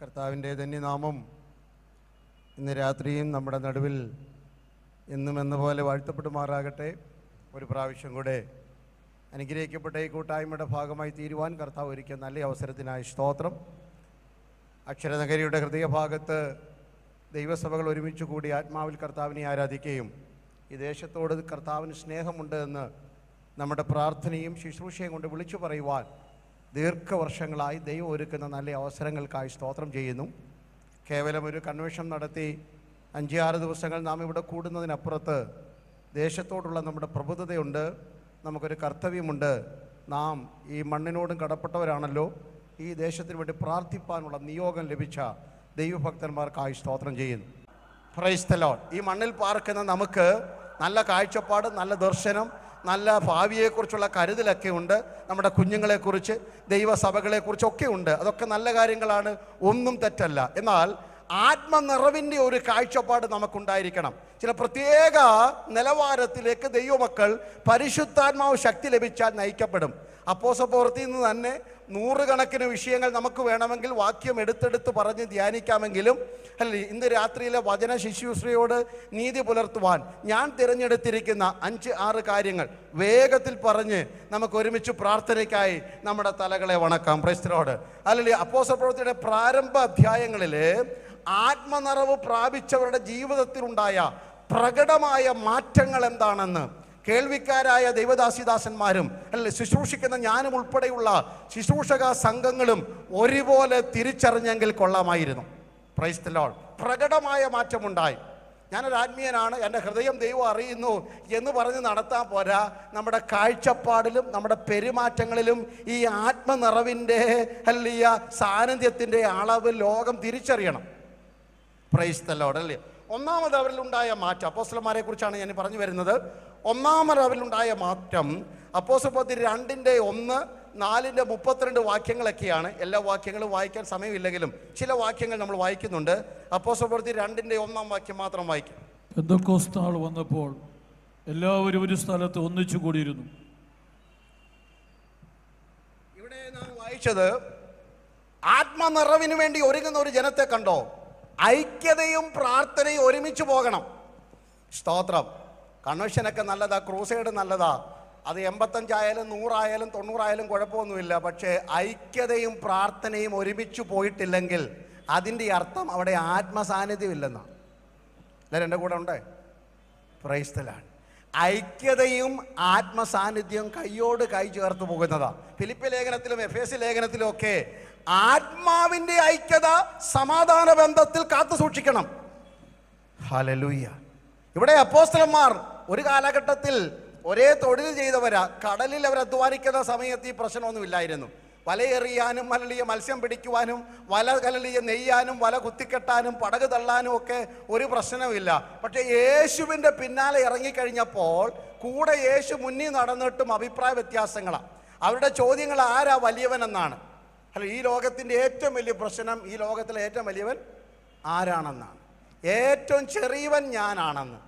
കർത്താവിൻ്റെ ധന്യനാമം ഇന്ന് രാത്രിയും നമ്മുടെ നടുവിൽ എന്നും എന്ന പോലെ വാഴ്ത്തപ്പെടുമാറാകട്ടെ ഒരു പ്രാവശ്യം കൂടെ അനുഗ്രഹിക്കപ്പെട്ട ഈ കൂട്ടായ്മയുടെ ഭാഗമായി തീരുവാൻ കർത്താവ് ഒരുക്കിയ നല്ല അവസരത്തിനായി സ്തോത്രം അക്ഷരനഗരിയുടെ ഹൃദയഭാഗത്ത് ദൈവസഭകൾ ഒരുമിച്ച് കൂടി ആത്മാവിൽ കർത്താവിനെ ആരാധിക്കുകയും ഈ ദേശത്തോട് കർത്താവിന് സ്നേഹമുണ്ട് എന്ന് നമ്മുടെ പ്രാർത്ഥനയും ശുശ്രൂഷയും കൊണ്ട് വിളിച്ചു പറയുവാൻ ദീർഘവർഷങ്ങളായി ദൈവം ഒരുക്കുന്ന നല്ല അവസരങ്ങൾക്കായി സ്തോത്രം ചെയ്യുന്നു കേവലം ഒരു കൺവെൻഷൻ നടത്തി അഞ്ച് ആറ് ദിവസങ്ങൾ നാം ഇവിടെ കൂടുന്നതിനപ്പുറത്ത് ദേശത്തോടുള്ള നമ്മുടെ പ്രബുദ്ധതയുണ്ട് നമുക്കൊരു കർത്തവ്യമുണ്ട് നാം ഈ മണ്ണിനോടും കടപ്പെട്ടവരാണല്ലോ ഈ ദേശത്തിന് വേണ്ടി പ്രാർത്ഥിപ്പാനുള്ള നിയോഗം ലഭിച്ച ദൈവഭക്തന്മാർക്കായി സ്തോത്രം ചെയ്യുന്നു പ്രൈസ്തലോൺ ഈ മണ്ണിൽ പാർക്കുന്ന നമുക്ക് നല്ല കാഴ്ചപ്പാട് നല്ല ദർശനം നല്ല ഭാവിയെക്കുറിച്ചുള്ള കരുതലൊക്കെ ഉണ്ട് നമ്മുടെ കുഞ്ഞുങ്ങളെക്കുറിച്ച് ദൈവസഭകളെക്കുറിച്ചൊക്കെ ഉണ്ട് അതൊക്കെ നല്ല കാര്യങ്ങളാണ് ഒന്നും തെറ്റല്ല എന്നാൽ ആത്മനിറവിൻ്റെ ഒരു കാഴ്ചപ്പാട് നമുക്കുണ്ടായിരിക്കണം ചില പ്രത്യേക നിലവാരത്തിലേക്ക് ദൈവമക്കൾ പരിശുദ്ധാത്മാവ് ശക്തി ലഭിച്ചാൽ നയിക്കപ്പെടും അപ്പോസ പ്രവൃത്തിയിൽ നിന്ന് തന്നെ നൂറുകണക്കിന് വിഷയങ്ങൾ നമുക്ക് വേണമെങ്കിൽ വാക്യം എടുത്തെടുത്ത് പറഞ്ഞ് ധ്യാനിക്കാമെങ്കിലും അല്ലെ ഇന്ന് രാത്രിയിലെ വചന ശിശുശ്രീയോട് നീതി പുലർത്തുവാൻ ഞാൻ തിരഞ്ഞെടുത്തിരിക്കുന്ന അഞ്ച് ആറ് കാര്യങ്ങൾ വേഗത്തിൽ പറഞ്ഞ് നമുക്ക് ഒരുമിച്ച് പ്രാർത്ഥനയ്ക്കായി നമ്മുടെ തലകളെ വണക്കാം പ്രശ്നോട് അല്ലെ അപ്പോസ പ്രവൃത്തിയുടെ പ്രാരംഭ അധ്യായങ്ങളിൽ ആത്മനിറവ് പ്രാപിച്ചവരുടെ ജീവിതത്തിലുണ്ടായ പ്രകടമായ മാറ്റങ്ങൾ എന്താണെന്ന് കേൾവിക്കാരായ ദൈവദാസിദാസന്മാരും അല്ലെ ശുശ്രൂഷിക്കുന്ന ഞാനും ഉൾപ്പെടെയുള്ള ശുശ്രൂഷക സംഘങ്ങളും ഒരുപോലെ തിരിച്ചറിഞ്ഞെങ്കിൽ കൊള്ളാമായിരുന്നു പ്രൈസ് പ്രകടമായ മാറ്റമുണ്ടായി ഞാനൊരു ആത്മീയനാണ് എൻ്റെ ഹൃദയം ദൈവം അറിയുന്നു എന്ന് പറഞ്ഞ് നടത്താൻ പോരാ നമ്മുടെ കാഴ്ചപ്പാടിലും നമ്മുടെ പെരുമാറ്റങ്ങളിലും ഈ ആത്മനിറവിൻ്റെ അല്ലിയ സാന്നിധ്യത്തിൻ്റെ അളവ് ലോകം തിരിച്ചറിയണം പ്രൈസ് ഒന്നാമത് അവരിലുണ്ടായ മാറ്റം അപ്പോസ്റ്റലന്മാരെ കുറിച്ചാണ് ഞാൻ പറഞ്ഞു വരുന്നത് ഒന്നാമത് അവരിലുണ്ടായ മാറ്റം അപ്പോസ്റ്റലപ്പത്തി രണ്ടിൻ്റെ ഒന്ന് നാലിൻ്റെ മുപ്പത്തിരണ്ട് വാക്യങ്ങളൊക്കെയാണ് എല്ലാ വാക്യങ്ങളും വായിക്കാൻ സമയമില്ലെങ്കിലും ചില വാക്യങ്ങൾ നമ്മൾ വായിക്കുന്നുണ്ട് അപ്പോസ്റ്റലപ്പത്തി രണ്ടിൻ്റെ ഒന്നാം വാക്യം മാത്രം വായിക്കും എന്തൊക്കെ വന്നപ്പോൾ എല്ലാവരും ഒരു സ്ഥലത്ത് ഒന്നിച്ചു കൂടിയിരുന്നു ഇവിടെ നാം വായിച്ചത് ആത്മനിറവിന് വേണ്ടി ഒരുങ്ങുന്ന ഒരു ജനത്തെ കണ്ടോ ഐക്യതയും പ്രാർത്ഥനയും ഒരുമിച്ച് പോകണം സ്തോത്രം കൺവെൻഷനൊക്കെ നല്ലതാ ക്രൂസൈഡ് നല്ലതാ അത് എൺപത്തഞ്ചായാലും നൂറായാലും തൊണ്ണൂറായാലും കുഴപ്പമൊന്നുമില്ല പക്ഷേ ഐക്യതയും പ്രാർത്ഥനയും ഒരുമിച്ച് പോയിട്ടില്ലെങ്കിൽ അതിൻ്റെ അർത്ഥം അവിടെ ആത്മസാന്നിധ്യം ഇല്ലെന്നാണ് എല്ലാവരും എൻ്റെ കൂടെ ഉണ്ടേ പ്രൈസ്തലാണ് ഐക്യതയും ആത്മസാന്നിധ്യവും കയ്യോട് കൈ ചേർത്ത് പോകുന്നതാണ് ഫിലിപ്പ് ലേഖനത്തിലും എഫ് എസ് ലേഖനത്തിലും ഒക്കെ ആത്മാവിന്റെ ഐക്യത സമാധാന ബന്ധത്തിൽ കാത്തു സൂക്ഷിക്കണം ഹലലൂയ്യ ഇവിടെ അപ്പോസ്റ്റലന്മാർ ഒരു കാലഘട്ടത്തിൽ ഒരേ തൊഴിൽ ചെയ്തവരാ കടലിൽ അവർ അധ്വാനിക്കുന്ന സമയത്ത് ഈ പ്രശ്നമൊന്നുമില്ലായിരുന്നു വലയെറിയാനും വലളിയ മത്സ്യം പിടിക്കുവാനും വല കലളിയ നെയ്യാനും വല കുത്തിക്കെട്ടാനും പടക് തള്ളാനും ഒക്കെ ഒരു പ്രശ്നവുമില്ല പക്ഷെ യേശുവിൻ്റെ പിന്നാലെ ഇറങ്ങിക്കഴിഞ്ഞപ്പോൾ കൂടെ യേശു മുന്നിൽ നടന്നിട്ടും അഭിപ്രായ വ്യത്യാസങ്ങളാണ് അവരുടെ ചോദ്യങ്ങൾ ആരാ വലിയവനെന്നാണ് അല്ല ഈ ലോകത്തിൻ്റെ ഏറ്റവും വലിയ പ്രശ്നം ഈ ലോകത്തിലെ ഏറ്റവും വലിയവൻ ആരാണെന്നാണ് ഏറ്റവും ചെറിയവൻ ഞാനാണെന്ന്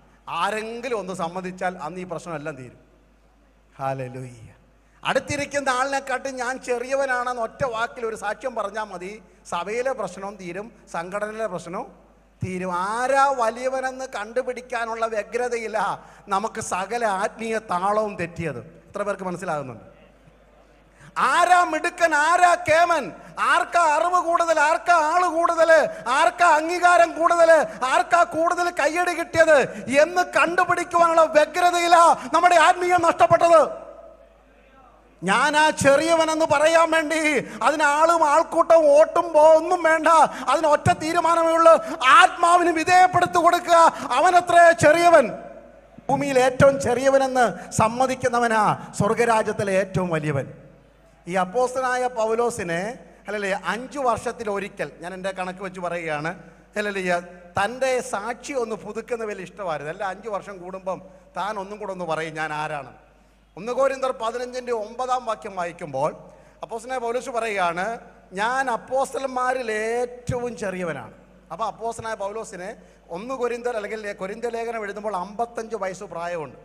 ആരെങ്കിലും ഒന്ന് സമ്മതിച്ചാൽ അന്ന് ഈ പ്രശ്നമെല്ലാം തീരും ഹാലലൂയ്യ അടുത്തിരിക്കുന്ന ആളിനെക്കാട്ടും ഞാൻ ചെറിയവനാണെന്ന് ഒറ്റ വാക്കിൽ ഒരു സാക്ഷ്യം പറഞ്ഞാൽ മതി സഭയിലെ പ്രശ്നവും തീരും സംഘടനയിലെ പ്രശ്നവും തീരും ആരാ വലിയവനെന്ന് കണ്ടുപിടിക്കാനുള്ള വ്യഗ്രതയില്ല നമുക്ക് സകല ആത്മീയ താളവും തെറ്റിയത് എത്ര പേർക്ക് മനസ്സിലാകുന്നുണ്ട് ആരാ മിടുക്കൻ ആരാ കേമൻ ആർക്കാ അറിവ് കൂടുതൽ ആർക്കാ ആള് കൂടുതൽ ആർക്കാ അംഗീകാരം കൂടുതൽ ആർക്കാ കൂടുതൽ കയ്യടി കിട്ടിയത് എന്ന് കണ്ടുപിടിക്കുവാനുള്ള വ്യഗ്രതയിലാ നമ്മുടെ ആത്മീയം നഷ്ടപ്പെട്ടത് ഞാൻ ആ ചെറിയവനെന്ന് പറയാൻ വേണ്ടി അതിനാളും ആൾക്കൂട്ടവും ഓട്ടും ഒന്നും വേണ്ട അതിന് ഒറ്റ തീരുമാനമേ ഉള്ളൂ ആത്മാവിന് വിധേയപ്പെടുത്തു കൊടുക്കുക അവനത്ര ചെറിയവൻ ഭൂമിയിൽ ഏറ്റവും ചെറിയവനെന്ന് സമ്മതിക്കുന്നവനാ സ്വർഗരാജ്യത്തിലെ ഏറ്റവും വലിയവൻ ഈ അപ്പോസ്റ്റനായ പൗലോസിനെ അല്ലല്ലേ അഞ്ചു വർഷത്തിൽ ഒരിക്കൽ ഞാൻ എൻ്റെ കണക്ക് വെച്ച് പറയുകയാണ് അല്ലല്ലേ തൻ്റെ സാക്ഷി ഒന്ന് പുതുക്കുന്ന വലിയ ഇഷ്ടമായിരുന്നു അല്ല അഞ്ച് വർഷം കൂടുമ്പം താൻ ഒന്നും കൂടെ ഒന്ന് പറയും ഞാൻ ആരാണ് ഒന്ന് കോരിന്തർ പതിനഞ്ചിൻ്റെ ഒമ്പതാം വാക്യം വായിക്കുമ്പോൾ അപ്പോസ്റ്റനെ പൗലോസ് പറയുകയാണ് ഞാൻ അപ്പോസ്റ്റലന്മാരിൽ ഏറ്റവും ചെറിയവനാണ് അപ്പോൾ അപ്പോസ്റ്റനായ പൗലോസിനെ ഒന്ന് കൊരിന്തൽ അല്ലെങ്കിൽ കൊരിന്ത ലേഖനം എഴുതുമ്പോൾ അമ്പത്തഞ്ച് വയസ്സ് പ്രായമുണ്ട്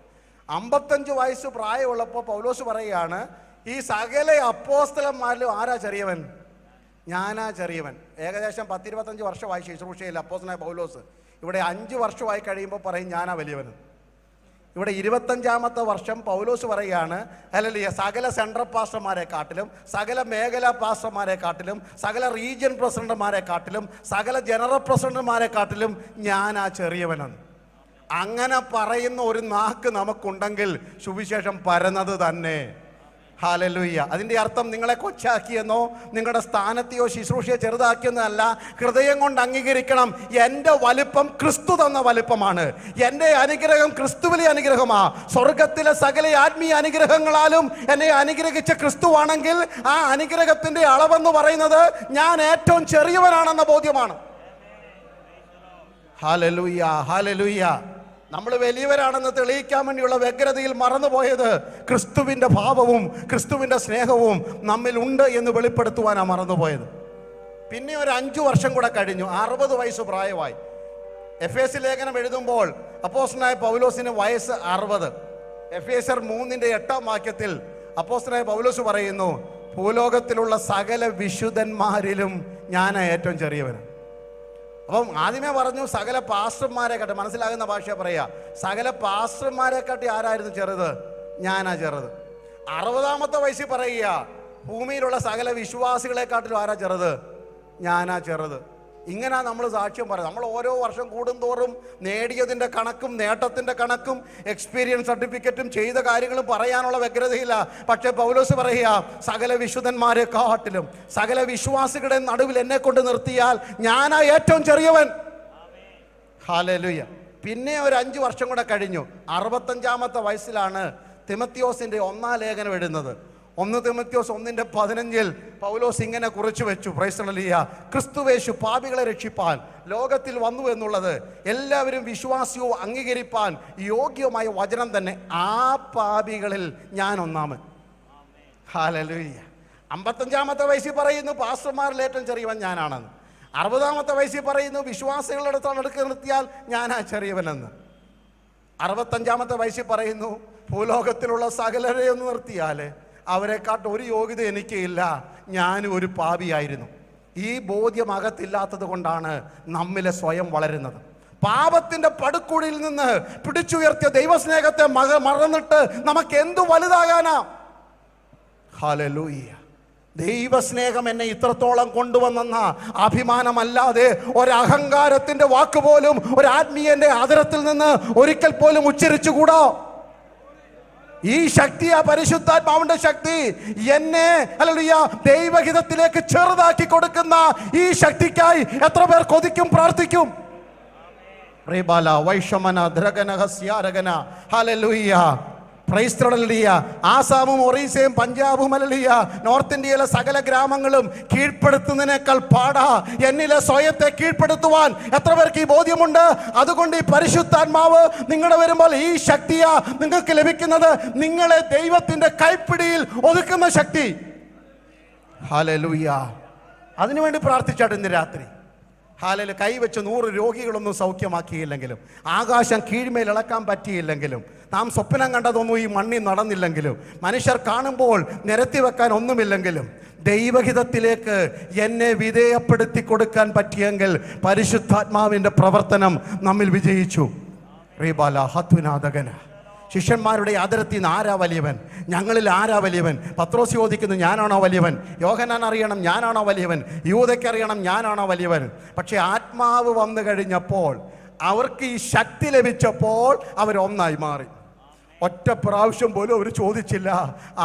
അമ്പത്തഞ്ച് വയസ്സ് പ്രായമുള്ളപ്പോൾ പൗലോസ് പറയുകയാണ് ഈ സകല അപ്പോസ്തലന്മാരിലും ആരാ ചെറിയവൻ ഞാനാ ചെറിയവൻ ഏകദേശം പത്തിരുപത്തഞ്ച് വർഷമായി ശുശ്രൂഷയിൽ അപ്പോസ്തനായ പൗലോസ് ഇവിടെ അഞ്ച് വർഷമായി കഴിയുമ്പോൾ പറയും ഞാനാ വലിയവൻ ഇവിടെ ഇരുപത്തഞ്ചാമത്തെ വർഷം പൗലോസ് പറയുകയാണ് അല്ലെങ്കിൽ സകല സെൻട്രൽ പാസ്റ്റർമാരെ കാട്ടിലും സകല മേഖലാ കാട്ടിലും സകല റീജിയൻ കാട്ടിലും സകല ജനറൽ പ്രസിഡന്റുമാരെക്കാട്ടിലും ഞാൻ ആ ചെറിയവനാണ് അങ്ങനെ പറയുന്ന ഒരു നാക്ക് നമുക്കുണ്ടെങ്കിൽ സുവിശേഷം പരന്നത് തന്നെ ഹാലലുയ്യ അതിൻ്റെ അർത്ഥം നിങ്ങളെ കൊച്ചാക്കിയെന്നോ നിങ്ങളുടെ സ്ഥാനത്തെയോ ശുശ്രൂഷയോ ചെറുതാക്കിയെന്നല്ല ഹൃദയം കൊണ്ട് അംഗീകരിക്കണം എൻ്റെ വലിപ്പം ക്രിസ്തു തന്ന വലിപ്പമാണ് എൻ്റെ അനുഗ്രഹം ക്രിസ്തുവിലെ അനുഗ്രഹമാ സ്വർഗത്തിലെ സകല ആത്മീയ അനുഗ്രഹങ്ങളാലും എന്നെ അനുഗ്രഹിച്ച ക്രിസ്തുവാണെങ്കിൽ ആ അനുഗ്രഹത്തിൻ്റെ അളവെന്ന് പറയുന്നത് ഞാൻ ഏറ്റവും ചെറിയവനാണെന്ന ബോധ്യമാണ് ഹാലലുയ്യ ഹാലലുയ്യ നമ്മൾ വലിയവരാണെന്ന് തെളിയിക്കാൻ വേണ്ടിയുള്ള വ്യഗ്രതയിൽ മറന്നുപോയത് ക്രിസ്തുവിൻ്റെ ഭാവവും ക്രിസ്തുവിൻ്റെ സ്നേഹവും നമ്മിൽ ഉണ്ട് എന്ന് വെളിപ്പെടുത്തുവാനാണ് മറന്നുപോയത് പിന്നെ ഒരു അഞ്ചു വർഷം കൂടെ കഴിഞ്ഞു അറുപത് വയസ്സ് പ്രായമായി എഫ് എസ് ലേഖനം എഴുതുമ്പോൾ അപ്പോസ്റ്റനായ പൗലോസിന് വയസ്സ് അറുപത് എഫ് എസ് ആർ മൂന്നിൻ്റെ എട്ടാം വാക്യത്തിൽ അപ്പോസ്റ്റനായ പൗലോസ് പറയുന്നു ഭൂലോകത്തിലുള്ള സകല വിശുദ്ധന്മാരിലും ഞാൻ ഏറ്റവും ചെറിയവനാണ് അപ്പം ആദ്യമേ പറഞ്ഞു സകല പാസ്റ്റർമാരെക്കാട്ടി മനസ്സിലാകുന്ന ഭാഷ പറയുക സകല പാസ്റ്റർമാരെക്കാട്ടി ആരായിരുന്നു ചെറുത് ഞാനാ ചെറുത് അറുപതാമത്തെ വയസ്സിൽ പറയുക ഭൂമിയിലുള്ള സകല വിശ്വാസികളെക്കാട്ടിലും ആരാ ചെറുത് ഞാനാ ചെറുത് ഇങ്ങനെ നമ്മൾ സാക്ഷ്യം പറയുന്നത് നമ്മൾ ഓരോ വർഷം കൂടുന്തോറും നേടിയതിൻ്റെ കണക്കും നേട്ടത്തിൻ്റെ കണക്കും എക്സ്പീരിയൻസ് സർട്ടിഫിക്കറ്റും ചെയ്ത കാര്യങ്ങളും പറയാനുള്ള വ്യഗ്രതയില്ല പക്ഷേ പൗലോസ് പറയുക സകല വിശുദ്ധന്മാരെ കാട്ടിലും സകല വിശ്വാസികളുടെ നടുവിൽ എന്നെ കൊണ്ട് നിർത്തിയാൽ ഞാനാ ഏറ്റവും ചെറിയവൻ ഹാലലുയ്യ പിന്നെ ഒരു അഞ്ച് വർഷം കൂടെ കഴിഞ്ഞു അറുപത്തഞ്ചാമത്തെ വയസ്സിലാണ് തിമത്തിയോസിൻ്റെ ഒന്നാം ലേഖനം എഴുതുന്നത് ഒന്ന് തിമത്യോസ് ഒന്നിന്റെ പതിനഞ്ചിൽ പൗലോസ് ഇങ്ങനെ കുറിച്ചു വെച്ചു പ്രൈസണലിയ ക്രിസ്തുവേശു പാപികളെ രക്ഷിപ്പാൻ ലോകത്തിൽ വന്നു എന്നുള്ളത് എല്ലാവരും വിശ്വാസ്യവും അംഗീകരിപ്പാൻ യോഗ്യമായ വചനം തന്നെ ആ പാപികളിൽ ഞാൻ ഒന്നാമൻ ഹാലലുയ്യ അമ്പത്തഞ്ചാമത്തെ വയസ്സിൽ പറയുന്നു പാസ്റ്റർമാരിൽ ഏറ്റവും ചെറിയവൻ ഞാനാണെന്ന് അറുപതാമത്തെ വയസ്സിൽ പറയുന്നു വിശ്വാസികളുടെ അടുത്താണ് അടുക്ക് നിർത്തിയാൽ ഞാനാ ചെറിയവനെന്ന് അറുപത്തഞ്ചാമത്തെ വയസ്സിൽ പറയുന്നു ഭൂലോകത്തിലുള്ള സകലരെ ഒന്ന് നിർത്തിയാലേ അവരെക്കാട്ട് ഒരു യോഗ്യത എനിക്കില്ല ഞാനും ഒരു പാപിയായിരുന്നു ഈ ബോധ്യം അകത്തില്ലാത്തത് കൊണ്ടാണ് നമ്മിലെ സ്വയം വളരുന്നത് പാപത്തിന്റെ പടുക്കുഴിയിൽ നിന്ന് പിടിച്ചുയർത്തിയ ദൈവസ്നേഹത്തെ മക മറന്നിട്ട് നമുക്ക് എന്തു വലുതാകാനാ ഹലലൂയ്യ ദൈവസ്നേഹം എന്നെ ഇത്രത്തോളം കൊണ്ടുവന്നെന്ന അഭിമാനമല്ലാതെ ഒരഹങ്കാരത്തിന്റെ വാക്കുപോലും ആത്മീയന്റെ ആദരത്തിൽ നിന്ന് ഒരിക്കൽ പോലും ഉച്ചരിച്ചുകൂടോ ഈ ശക്തി ആ പരിശുദ്ധാത്മാവിന്റെ ശക്തി എന്നെ അല്ലുയ്യ ദൈവഹിതത്തിലേക്ക് ചെറുതാക്കി കൊടുക്കുന്ന ഈ ശക്തിക്കായി എത്ര പേർ കൊതിക്കും പ്രാർത്ഥിക്കും റീബാല വൈഷമന ദ്രഗന ഹസ്യാരകന ഹലലുയ്യ ക്രൈസ്തവലലിയ ആസാമും ഒറീസയും പഞ്ചാബും അലലിയ നോർത്ത് ഇന്ത്യയിലെ സകല ഗ്രാമങ്ങളും കീഴ്പ്പെടുത്തുന്നതിനേക്കാൾ പാടാ എന്നിലെ സ്വയത്തെ കീഴ്പ്പെടുത്തുവാൻ എത്ര പേർക്ക് ഈ ബോധ്യമുണ്ട് അതുകൊണ്ട് ഈ പരിശുദ്ധാത്മാവ് നിങ്ങളുടെ വരുമ്പോൾ ഈ ശക്തിയാ നിങ്ങൾക്ക് ലഭിക്കുന്നത് നിങ്ങളെ ദൈവത്തിന്റെ കൈപ്പിടിയിൽ ഒതുക്കുന്ന ശക്തി ഹാലലുയ്യ അതിനുവേണ്ടി പ്രാർത്ഥിച്ചാട്ട് ഇന്ന് രാത്രി ഹാലല് കൈവച്ച് നൂറ് രോഗികളൊന്നും സൗഖ്യമാക്കിയില്ലെങ്കിലും ആകാശം കീഴ്മേൽ ഇളക്കാൻ പറ്റിയില്ലെങ്കിലും നാം സ്വപ്നം കണ്ടതൊന്നും ഈ മണ്ണിൽ നടന്നില്ലെങ്കിലും മനുഷ്യർ കാണുമ്പോൾ നിരത്തി വെക്കാൻ ഒന്നുമില്ലെങ്കിലും ദൈവഹിതത്തിലേക്ക് എന്നെ വിധേയപ്പെടുത്തി കൊടുക്കാൻ പറ്റിയെങ്കിൽ പരിശുദ്ധാത്മാവിൻ്റെ പ്രവർത്തനം നമ്മിൽ വിജയിച്ചു റീബാല ഹത്വനാഥകന ശിഷ്യന്മാരുടെ അതിർത്തി നിന്ന് ആരാ വലിയവൻ ഞങ്ങളിൽ ആരാ വലിയവൻ പത്രോസ് ചോദിക്കുന്നു ഞാനാണോ വലിയവൻ യോഹനാൻ അറിയണം ഞാനാണോ വലിയവൻ അറിയണം ഞാനാണോ വലിയവൻ പക്ഷേ ആത്മാവ് വന്നു കഴിഞ്ഞപ്പോൾ അവർക്ക് ഈ ശക്തി ലഭിച്ചപ്പോൾ അവരൊന്നായി മാറി ഒറ്റ പ്രാവശ്യം പോലും അവർ ചോദിച്ചില്ല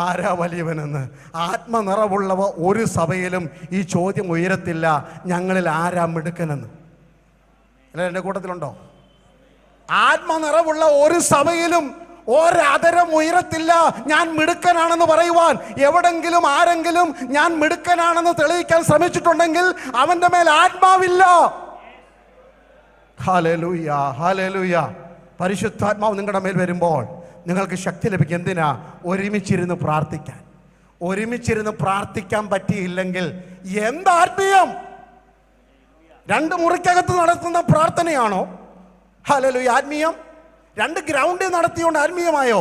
ആരാ വലിയവനെന്ന് ആത്മനിറവുള്ളവ ഒരു സഭയിലും ഈ ചോദ്യം ഉയരത്തില്ല ഞങ്ങളിൽ ആരാ മിടുക്കനെന്ന് അല്ല എൻ്റെ കൂട്ടത്തിലുണ്ടോ ആത്മനിറവുള്ള ഒരു സഭയിലും ഒരതരം ഉയരത്തില്ല ഞാൻ മിടുക്കനാണെന്ന് പറയുവാൻ എവിടെങ്കിലും ആരെങ്കിലും ഞാൻ മിടുക്കനാണെന്ന് തെളിയിക്കാൻ ശ്രമിച്ചിട്ടുണ്ടെങ്കിൽ അവൻ്റെ മേൽ ആത്മാവില്ല ഹാലലുയ്യ ഹാലലുയ്യ പരിശുദ്ധാത്മാവ് നിങ്ങളുടെ മേൽ വരുമ്പോൾ നിങ്ങൾക്ക് ശക്തി ലഭിക്കും എന്തിനാ ഒരുമിച്ചിരുന്ന് പ്രാർത്ഥിക്കാൻ ഒരുമിച്ചിരുന്ന് പ്രാർത്ഥിക്കാൻ പറ്റിയില്ലെങ്കിൽ എന്താത്മീയം രണ്ട് മുറിക്കകത്ത് നടത്തുന്ന പ്രാർത്ഥനയാണോ ഹലോ ആത്മീയം രണ്ട് ഗ്രൗണ്ടിൽ നടത്തിയോണ്ട് ആത്മീയമായോ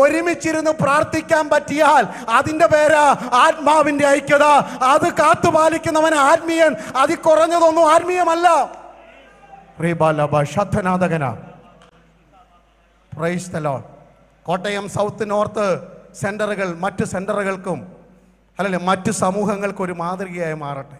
ഒരുമിച്ചിരുന്ന് പ്രാർത്ഥിക്കാൻ പറ്റിയാൽ അതിൻ്റെ പേരാ ആത്മാവിൻ്റെ ഐക്യത അത് കാത്തുപാലിക്കുന്നവൻ ആത്മീയൻ അതി കുറഞ്ഞതൊന്നും ആത്മീയമല്ല റീബാലബ ശതനാഥകന പ്രൈസ് കോട്ടയം സൗത്ത് നോർത്ത് സെൻറ്ററുകൾ മറ്റ് സെൻറ്ററുകൾക്കും അല്ലെ മറ്റ് സമൂഹങ്ങൾക്കും ഒരു മാതൃകയായി മാറട്ടെ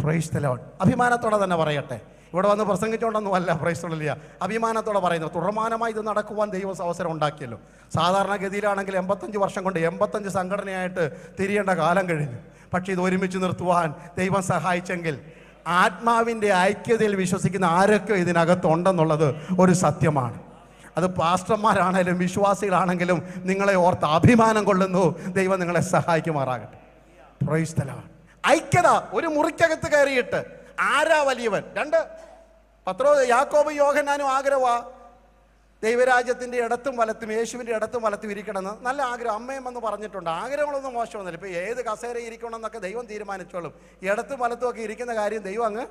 പ്രൈസ് തലോൺ അഭിമാനത്തോടെ തന്നെ പറയട്ടെ ഇവിടെ വന്ന് പ്രസംഗിച്ചുകൊണ്ടൊന്നും അല്ല പ്രൈസുള്ളില്ല അഭിമാനത്തോടെ പറയുന്നു തുടർമാനമായി ഇത് നടക്കുവാൻ ദൈവം അവസരം ഉണ്ടാക്കിയല്ലോ സാധാരണഗതിയിലാണെങ്കിൽ എൺപത്തഞ്ച് വർഷം കൊണ്ട് എൺപത്തഞ്ച് സംഘടനയായിട്ട് തിരിയേണ്ട കാലം കഴിഞ്ഞു പക്ഷേ ഇത് ഒരുമിച്ച് നിർത്തുവാൻ ദൈവം സഹായിച്ചെങ്കിൽ ആത്മാവിൻ്റെ ഐക്യതയിൽ വിശ്വസിക്കുന്ന ആരൊക്കെ ഇതിനകത്തുണ്ടെന്നുള്ളത് ഒരു സത്യമാണ് അത് പാസ്റ്റർമാരാണെങ്കിലും വിശ്വാസികളാണെങ്കിലും നിങ്ങളെ ഓർത്ത് അഭിമാനം കൊള്ളുന്നു ദൈവം നിങ്ങളെ സഹായിക്കുമാറാകട്ടെ പ്രൊയിസ്ഥലമാണ് ഐക്യത ഒരു മുറിക്കകത്ത് കയറിയിട്ട് ആരാ വലിയവൻ രണ്ട് പത്രോ യാക്കോബ് യോഹനാനും ആഗ്രഹമാ ദൈവരാജ്യത്തിൻ്റെ ഇടത്തും വലത്തും യേശുവിൻ്റെ ഇടത്തും വലത്തും ഇരിക്കണമെന്ന് നല്ല ആഗ്രഹം അമ്മയും എന്ന് പറഞ്ഞിട്ടുണ്ട് ആഗ്രഹങ്ങളൊന്നും മോശമൊന്നുമില്ല ഇപ്പോൾ ഏത് കസേര ഇരിക്കണമെന്നൊക്കെ ദൈവം തീരുമാനിച്ചോളും ഇടത്തും വലത്തും ഒക്കെ ഇരിക്കുന്ന കാര്യം ദൈവം അങ്ങ്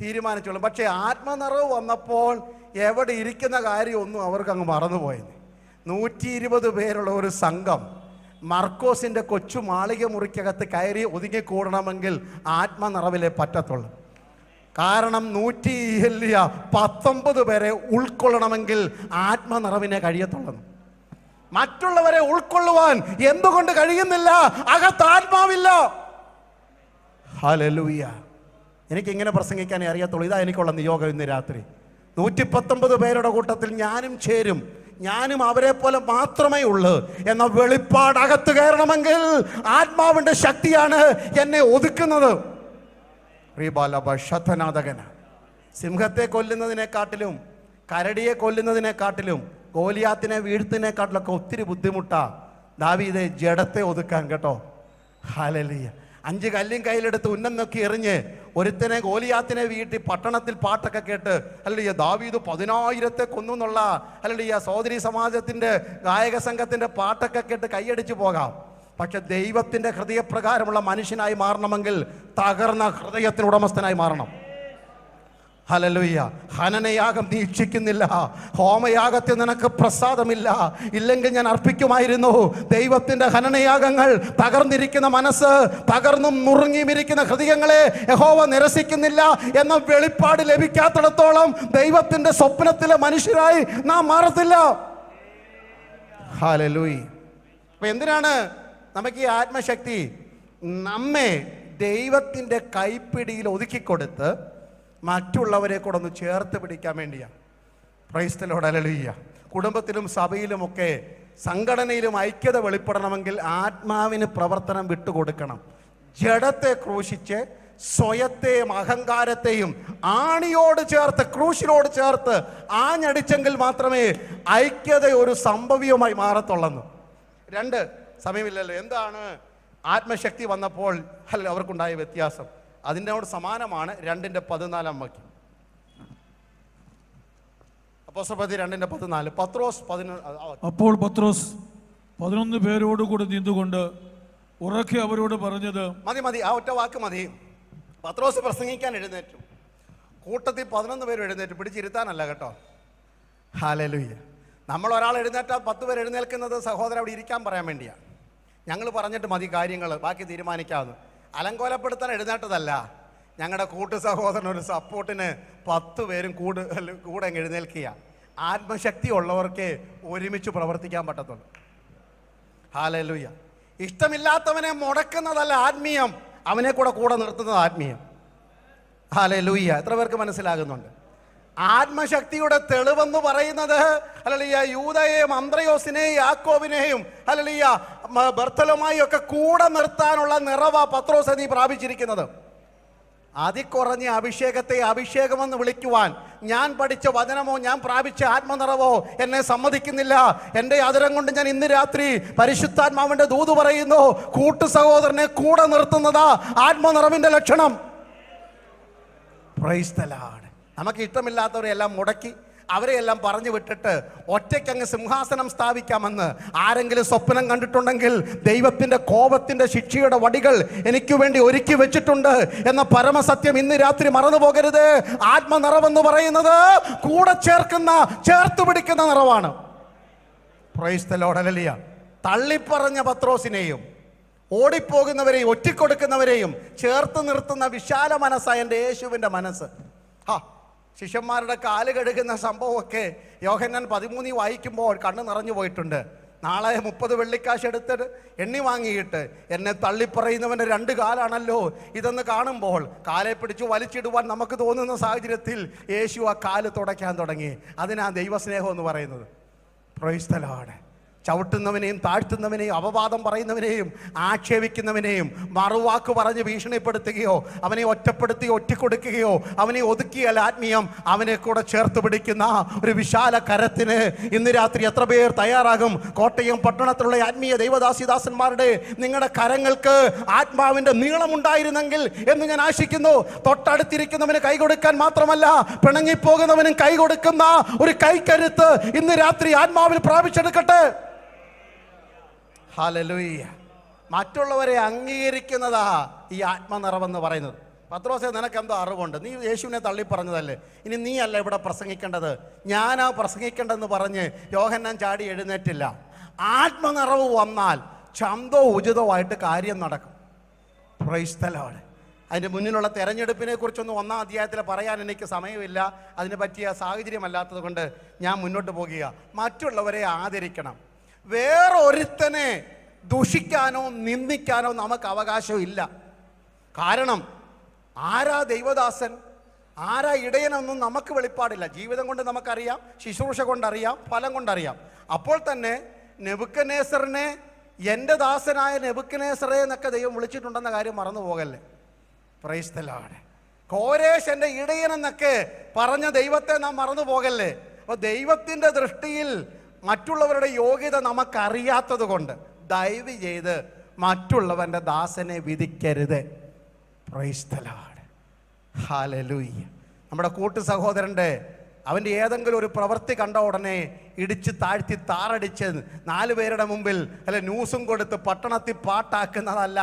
തീരുമാനിച്ചോളും പക്ഷേ ആത്മനിറവ് വന്നപ്പോൾ എവിടെ ഇരിക്കുന്ന കാര്യമൊന്നും അങ്ങ് മറന്നുപോയത് നൂറ്റി ഇരുപത് പേരുള്ള ഒരു സംഘം മർക്കോസിൻ്റെ കൊച്ചു മാളിക മുറിക്കകത്ത് കയറി ഒതുങ്ങിക്കൂടണമെങ്കിൽ ആത്മനിറവിലെ പറ്റത്തുള്ളൂ കാരണം നൂറ്റി ഇല്ല പത്തൊമ്പത് പേരെ ഉൾക്കൊള്ളണമെങ്കിൽ ആത്മനിറവിനെ കഴിയത്തുള്ളൂ മറ്റുള്ളവരെ ഉൾക്കൊള്ളുവാൻ എന്തുകൊണ്ട് കഴിയുന്നില്ല അകത്ത് ആത്മാവില്ല ഹലലൂയ്യ എനിക്ക് ഇങ്ങനെ പ്രസംഗിക്കാനേ അറിയത്തുള്ളൂ ഇതാ എനിക്കുള്ള നിയോഗം ഇന്ന് രാത്രി നൂറ്റിപ്പത്തൊമ്പത് പേരുടെ കൂട്ടത്തിൽ ഞാനും ചേരും ഞാനും അവരെ പോലെ മാത്രമേ ഉള്ളൂ എന്ന വെളിപ്പാട് അകത്ത് കയറണമെങ്കിൽ ആത്മാവിന്റെ ശക്തിയാണ് എന്നെ ഒതുക്കുന്നത് റീബാലഭനാഥകന സിംഹത്തെ കൊല്ലുന്നതിനെക്കാട്ടിലും കരടിയെ കൊല്ലുന്നതിനെക്കാട്ടിലും ഗോലിയാത്തിനെ വീഴ്ത്തിനെക്കാട്ടിലൊക്കെ ഒത്തിരി ബുദ്ധിമുട്ടാ ദാവീതെ ജഡത്തെ ഒതുക്കാൻ കേട്ടോ ഹാലലിയ അഞ്ച് കല്ലും കയ്യിലെടുത്ത് ഉന്നം നോക്കി എറിഞ്ഞ് ഒരുത്തനെ ഗോലിയാത്തിനെ വീട്ടി പട്ടണത്തിൽ പാട്ടൊക്കെ കേട്ട് അല്ലടിയ ദാവീദ് പതിനായിരത്തെ കൊന്നു എന്നുള്ള അല്ലടിയ സോദരി സമാജത്തിൻ്റെ ഗായക സംഘത്തിൻ്റെ പാട്ടൊക്കെ കേട്ട് കൈയടിച്ച് പോകാം പക്ഷെ ദൈവത്തിൻ്റെ ഹൃദയപ്രകാരമുള്ള മനുഷ്യനായി മാറണമെങ്കിൽ തകർന്ന ഹൃദയത്തിന് ഉടമസ്ഥനായി മാറണം ഹലലുയ്യ ഹനനയാഗം നീ ഇച്ഛിക്കുന്നില്ല ഹോമയാഗത്തിൽ നിനക്ക് പ്രസാദമില്ല ഇല്ലെങ്കിൽ ഞാൻ അർപ്പിക്കുമായിരുന്നു ദൈവത്തിൻ്റെ ഹനനയാഗങ്ങൾ തകർന്നിരിക്കുന്ന മനസ്സ് തകർന്നും നുറുങ്ങിയുമിരിക്കുന്ന ഹൃദയങ്ങളെ യഹോവ നിരസിക്കുന്നില്ല എന്ന വെളിപ്പാട് ലഭിക്കാത്തിടത്തോളം ദൈവത്തിൻ്റെ സ്വപ്നത്തിലെ മനുഷ്യരായി നാം മാറത്തില്ല ഹാലലൂയി അപ്പം എന്തിനാണ് നമുക്ക് ഈ ആത്മശക്തി നമ്മെ ദൈവത്തിൻ്റെ കൈപ്പിടിയിൽ ഒതുക്കിക്കൊടുത്ത് മറ്റുള്ളവരെ കൂടെ ചേർത്ത് പിടിക്കാൻ വേണ്ടിയാണ് ക്രൈസ്തലോട് അലലിയ കുടുംബത്തിലും സഭയിലുമൊക്കെ സംഘടനയിലും ഐക്യത വെളിപ്പെടണമെങ്കിൽ ആത്മാവിന് പ്രവർത്തനം വിട്ടുകൊടുക്കണം ജഡത്തെ ക്രൂശിച്ച് സ്വയത്തെയും അഹങ്കാരത്തെയും ആണിയോട് ചേർത്ത് ക്രൂശിനോട് ചേർത്ത് ആഞ്ഞടിച്ചെങ്കിൽ മാത്രമേ ഐക്യത ഒരു സംഭവ്യമായി മാറത്തുള്ളെന്ന് രണ്ട് സമയമില്ലല്ലോ എന്താണ് ആത്മശക്തി വന്നപ്പോൾ അല്ല അവർക്കുണ്ടായ വ്യത്യാസം അതിനോട് സമാനമാണ് രണ്ടിൻ്റെ പതിനാലാം വാക്യം അപ്പോസ്തപതി രണ്ടിൻ്റെ പതിനാല് പത്രോസ് അപ്പോൾ പത്രോസ് പതിനൊന്ന് കൂടെ നീന്തുകൊണ്ട് ഉറക്കെ അവരോട് പറഞ്ഞത് മതി മതി ആ ഒറ്റ വാക്ക് മതി പത്രോസ് പ്രസംഗിക്കാൻ എഴുന്നേറ്റു കൂട്ടത്തിൽ പതിനൊന്ന് പേര് എഴുന്നേറ്റു പിടിച്ചിരുത്താനല്ല കേട്ടോ ഹാലലുയ്യ നമ്മൾ ഒരാൾ എഴുന്നേറ്റാൽ പത്ത് പേര് എഴുന്നേൽക്കുന്നത് സഹോദരൻ അവിടെ ഇരിക്കാൻ പറയാൻ വേണ്ടിയാണ് ഞങ്ങൾ പറഞ്ഞിട്ട് മതി കാര്യങ്ങൾ ബാക്കി തീരുമാനിക്കാതെ അലങ്കോലപ്പെടുത്താൻ എഴുന്നേറ്റതല്ല ഞങ്ങളുടെ കൂട്ടു സഹോദരൻ ഒരു സപ്പോർട്ടിന് പത്ത് പേരും കൂട് കൂടെ എഴുന്നേൽക്കുക ആത്മശക്തി ഉള്ളവർക്ക് ഒരുമിച്ച് പ്രവർത്തിക്കാൻ പറ്റത്തുള്ളൂ ഹാലലുയ്യ ഇഷ്ടമില്ലാത്തവനെ മുടക്കുന്നതല്ല ആത്മീയം അവനെ കൂടെ കൂടെ നിർത്തുന്നത് ആത്മീയം ഹാലലുയ്യ എത്ര പേർക്ക് മനസ്സിലാകുന്നുണ്ട് ആത്മശക്തിയുടെ തെളിവെന്ന് പറയുന്നത് അല്ലലിയ യൂതയെയും അന്ത്രയോസിനെയും യാക്കോബിനെയും അല്ലലിയ ബർത്തലുമായി ഒക്കെ കൂടെ നിർത്താനുള്ള നിറവ പത്രോസ് നീ പ്രാപിച്ചിരിക്കുന്നത് അതിക്കുറഞ്ഞ അഭിഷേകത്തെ അഭിഷേകമെന്ന് വിളിക്കുവാൻ ഞാൻ പഠിച്ച വചനമോ ഞാൻ പ്രാപിച്ച ആത്മനിറവോ എന്നെ സമ്മതിക്കുന്നില്ല എൻ്റെ ആദരം കൊണ്ട് ഞാൻ ഇന്ന് രാത്രി പരിശുദ്ധാത്മാവിൻ്റെ ദൂത് പറയുന്നു കൂട്ടു സഹോദരനെ കൂടെ നിർത്തുന്നതാ ആത്മനിറവിൻ്റെ ലക്ഷണം പ്രൈസ്തലാണ് നമുക്ക് ഇഷ്ടമില്ലാത്തവരെയെല്ലാം മുടക്കി അവരെയെല്ലാം പറഞ്ഞു വിട്ടിട്ട് ഒറ്റയ്ക്കങ്ങ് സിംഹാസനം സ്ഥാപിക്കാമെന്ന് ആരെങ്കിലും സ്വപ്നം കണ്ടിട്ടുണ്ടെങ്കിൽ ദൈവത്തിൻ്റെ കോപത്തിൻ്റെ ശിക്ഷയുടെ വടികൾ എനിക്ക് വേണ്ടി ഒരുക്കി വെച്ചിട്ടുണ്ട് എന്ന പരമസത്യം ഇന്ന് രാത്രി മറന്നു പോകരുത് ആത്മനിറവെന്ന് പറയുന്നത് കൂടെ ചേർക്കുന്ന ചേർത്ത് പിടിക്കുന്ന നിറവാണ് പ്രൈസ്തലോടലിയ തള്ളിപ്പറഞ്ഞ പത്രോസിനെയും ഓടിപ്പോകുന്നവരെയും ഒറ്റിക്കൊടുക്കുന്നവരെയും ചേർത്ത് നിർത്തുന്ന വിശാല മനസ്സായ എൻ്റെ യേശുവിൻ്റെ മനസ്സ് ആ ശിഷ്യന്മാരുടെ കാല് കഴുകുന്ന സംഭവമൊക്കെ യോഹന്നാൻ പതിമൂന്നി വായിക്കുമ്പോൾ കണ്ണ് നിറഞ്ഞു പോയിട്ടുണ്ട് നാളെ മുപ്പത് വെള്ളിക്കാശ് എടുത്ത് എണ്ണി വാങ്ങിയിട്ട് എന്നെ തള്ളിപ്പറയുന്നവൻ്റെ രണ്ട് കാലാണല്ലോ ഇതെന്ന് കാണുമ്പോൾ കാലെ പിടിച്ച് വലിച്ചിടുവാൻ നമുക്ക് തോന്നുന്ന സാഹചര്യത്തിൽ യേശു ആ കാല് തുടയ്ക്കാൻ തുടങ്ങി അതിനാ ദൈവസ്നേഹം എന്ന് പറയുന്നത് പ്രൊയിസ്തലാണ് ചവിട്ടുന്നവനെയും താഴ്ത്തുന്നവനെയും അപവാദം പറയുന്നവനെയും ആക്ഷേപിക്കുന്നവനെയും മറുവാക്ക് പറഞ്ഞ് ഭീഷണിപ്പെടുത്തുകയോ അവനെ ഒറ്റപ്പെടുത്തി ഒറ്റിക്കൊടുക്കുകയോ അവനെ ഒതുക്കിയാൽ ആത്മീയം അവനെ കൂടെ ചേർത്ത് പിടിക്കുന്ന ഒരു വിശാല കരത്തിന് ഇന്ന് രാത്രി എത്ര പേർ തയ്യാറാകും കോട്ടയം പട്ടണത്തിലുള്ള ആത്മീയ ദൈവദാസിദാസന്മാരുടെ നിങ്ങളുടെ കരങ്ങൾക്ക് ആത്മാവിൻ്റെ നീളമുണ്ടായിരുന്നെങ്കിൽ എന്ന് ഞാൻ ആശിക്കുന്നു തൊട്ടടുത്തിരിക്കുന്നവന് കൈ കൊടുക്കാൻ മാത്രമല്ല പിണങ്ങിപ്പോകുന്നവനും കൈ കൊടുക്കുന്ന ഒരു കൈക്കരുത്ത് ഇന്ന് രാത്രി ആത്മാവിൽ പ്രാപിച്ചെടുക്കട്ടെ ഹാലലൂയ്യ മറ്റുള്ളവരെ അംഗീകരിക്കുന്നതാ ഈ ആത്മനിറവെന്ന് പറയുന്നത് പത്രോസെ നിനക്ക് എന്തോ അറിവുണ്ട് നീ യേശുവിനെ തള്ളിപ്പറഞ്ഞതല്ലേ ഇനി നീ അല്ല ഇവിടെ പ്രസംഗിക്കേണ്ടത് ഞാനാ പ്രസംഗിക്കേണ്ടതെന്ന് പറഞ്ഞ് യോഹന്നാൻ ചാടി എഴുന്നേറ്റില്ല ആത്മനിറവ് വന്നാൽ ചന്തോ ആയിട്ട് കാര്യം നടക്കും പ്രൈസ്തലമാണ് അതിൻ്റെ മുന്നിലുള്ള തെരഞ്ഞെടുപ്പിനെ കുറിച്ചൊന്നും ഒന്നാം അധ്യായത്തിൽ പറയാൻ എനിക്ക് സമയമില്ല അതിന് പറ്റിയ സാഹചര്യമല്ലാത്തത് കൊണ്ട് ഞാൻ മുന്നോട്ട് പോകുക മറ്റുള്ളവരെ ആദരിക്കണം വേറൊരുത്തനെ ദുഷിക്കാനോ നിന്ദിക്കാനോ നമുക്ക് അവകാശമില്ല കാരണം ആരാ ദൈവദാസൻ ആരാ ഇടയനൊന്നും നമുക്ക് വെളിപ്പാടില്ല ജീവിതം കൊണ്ട് നമുക്കറിയാം ശുശ്രൂഷ കൊണ്ടറിയാം ഫലം കൊണ്ടറിയാം അപ്പോൾ തന്നെ നെബുക്കനേസറിനെ എൻ്റെ ദാസനായ നെബുക്കനേസറെ എന്നൊക്കെ ദൈവം വിളിച്ചിട്ടുണ്ടെന്ന കാര്യം മറന്നു പോകല്ലേ പ്രൈസ്തലാണ് കോരേഷ് എൻ്റെ ഇടയനെന്നൊക്കെ പറഞ്ഞ ദൈവത്തെ നാം മറന്നു പോകല്ലേ അപ്പോൾ ദൈവത്തിൻ്റെ ദൃഷ്ടിയിൽ മറ്റുള്ളവരുടെ യോഗ്യത നമുക്കറിയാത്തത് കൊണ്ട് ദയവ് ചെയ്ത് മറ്റുള്ളവൻ്റെ ദാസനെ വിധിക്കരുത് പ്രൈസ്തലാണ് ഹാലലൂയ്യ നമ്മുടെ കൂട്ടു സഹോദരൻ്റെ അവൻ്റെ ഏതെങ്കിലും ഒരു പ്രവൃത്തി കണ്ട ഉടനെ ഇടിച്ച് താഴ്ത്തി താറടിച്ച് നാല് പേരുടെ മുമ്പിൽ അല്ലെ ന്യൂസും കൊടുത്ത് പട്ടണത്തിൽ പാട്ടാക്കുന്നതല്ല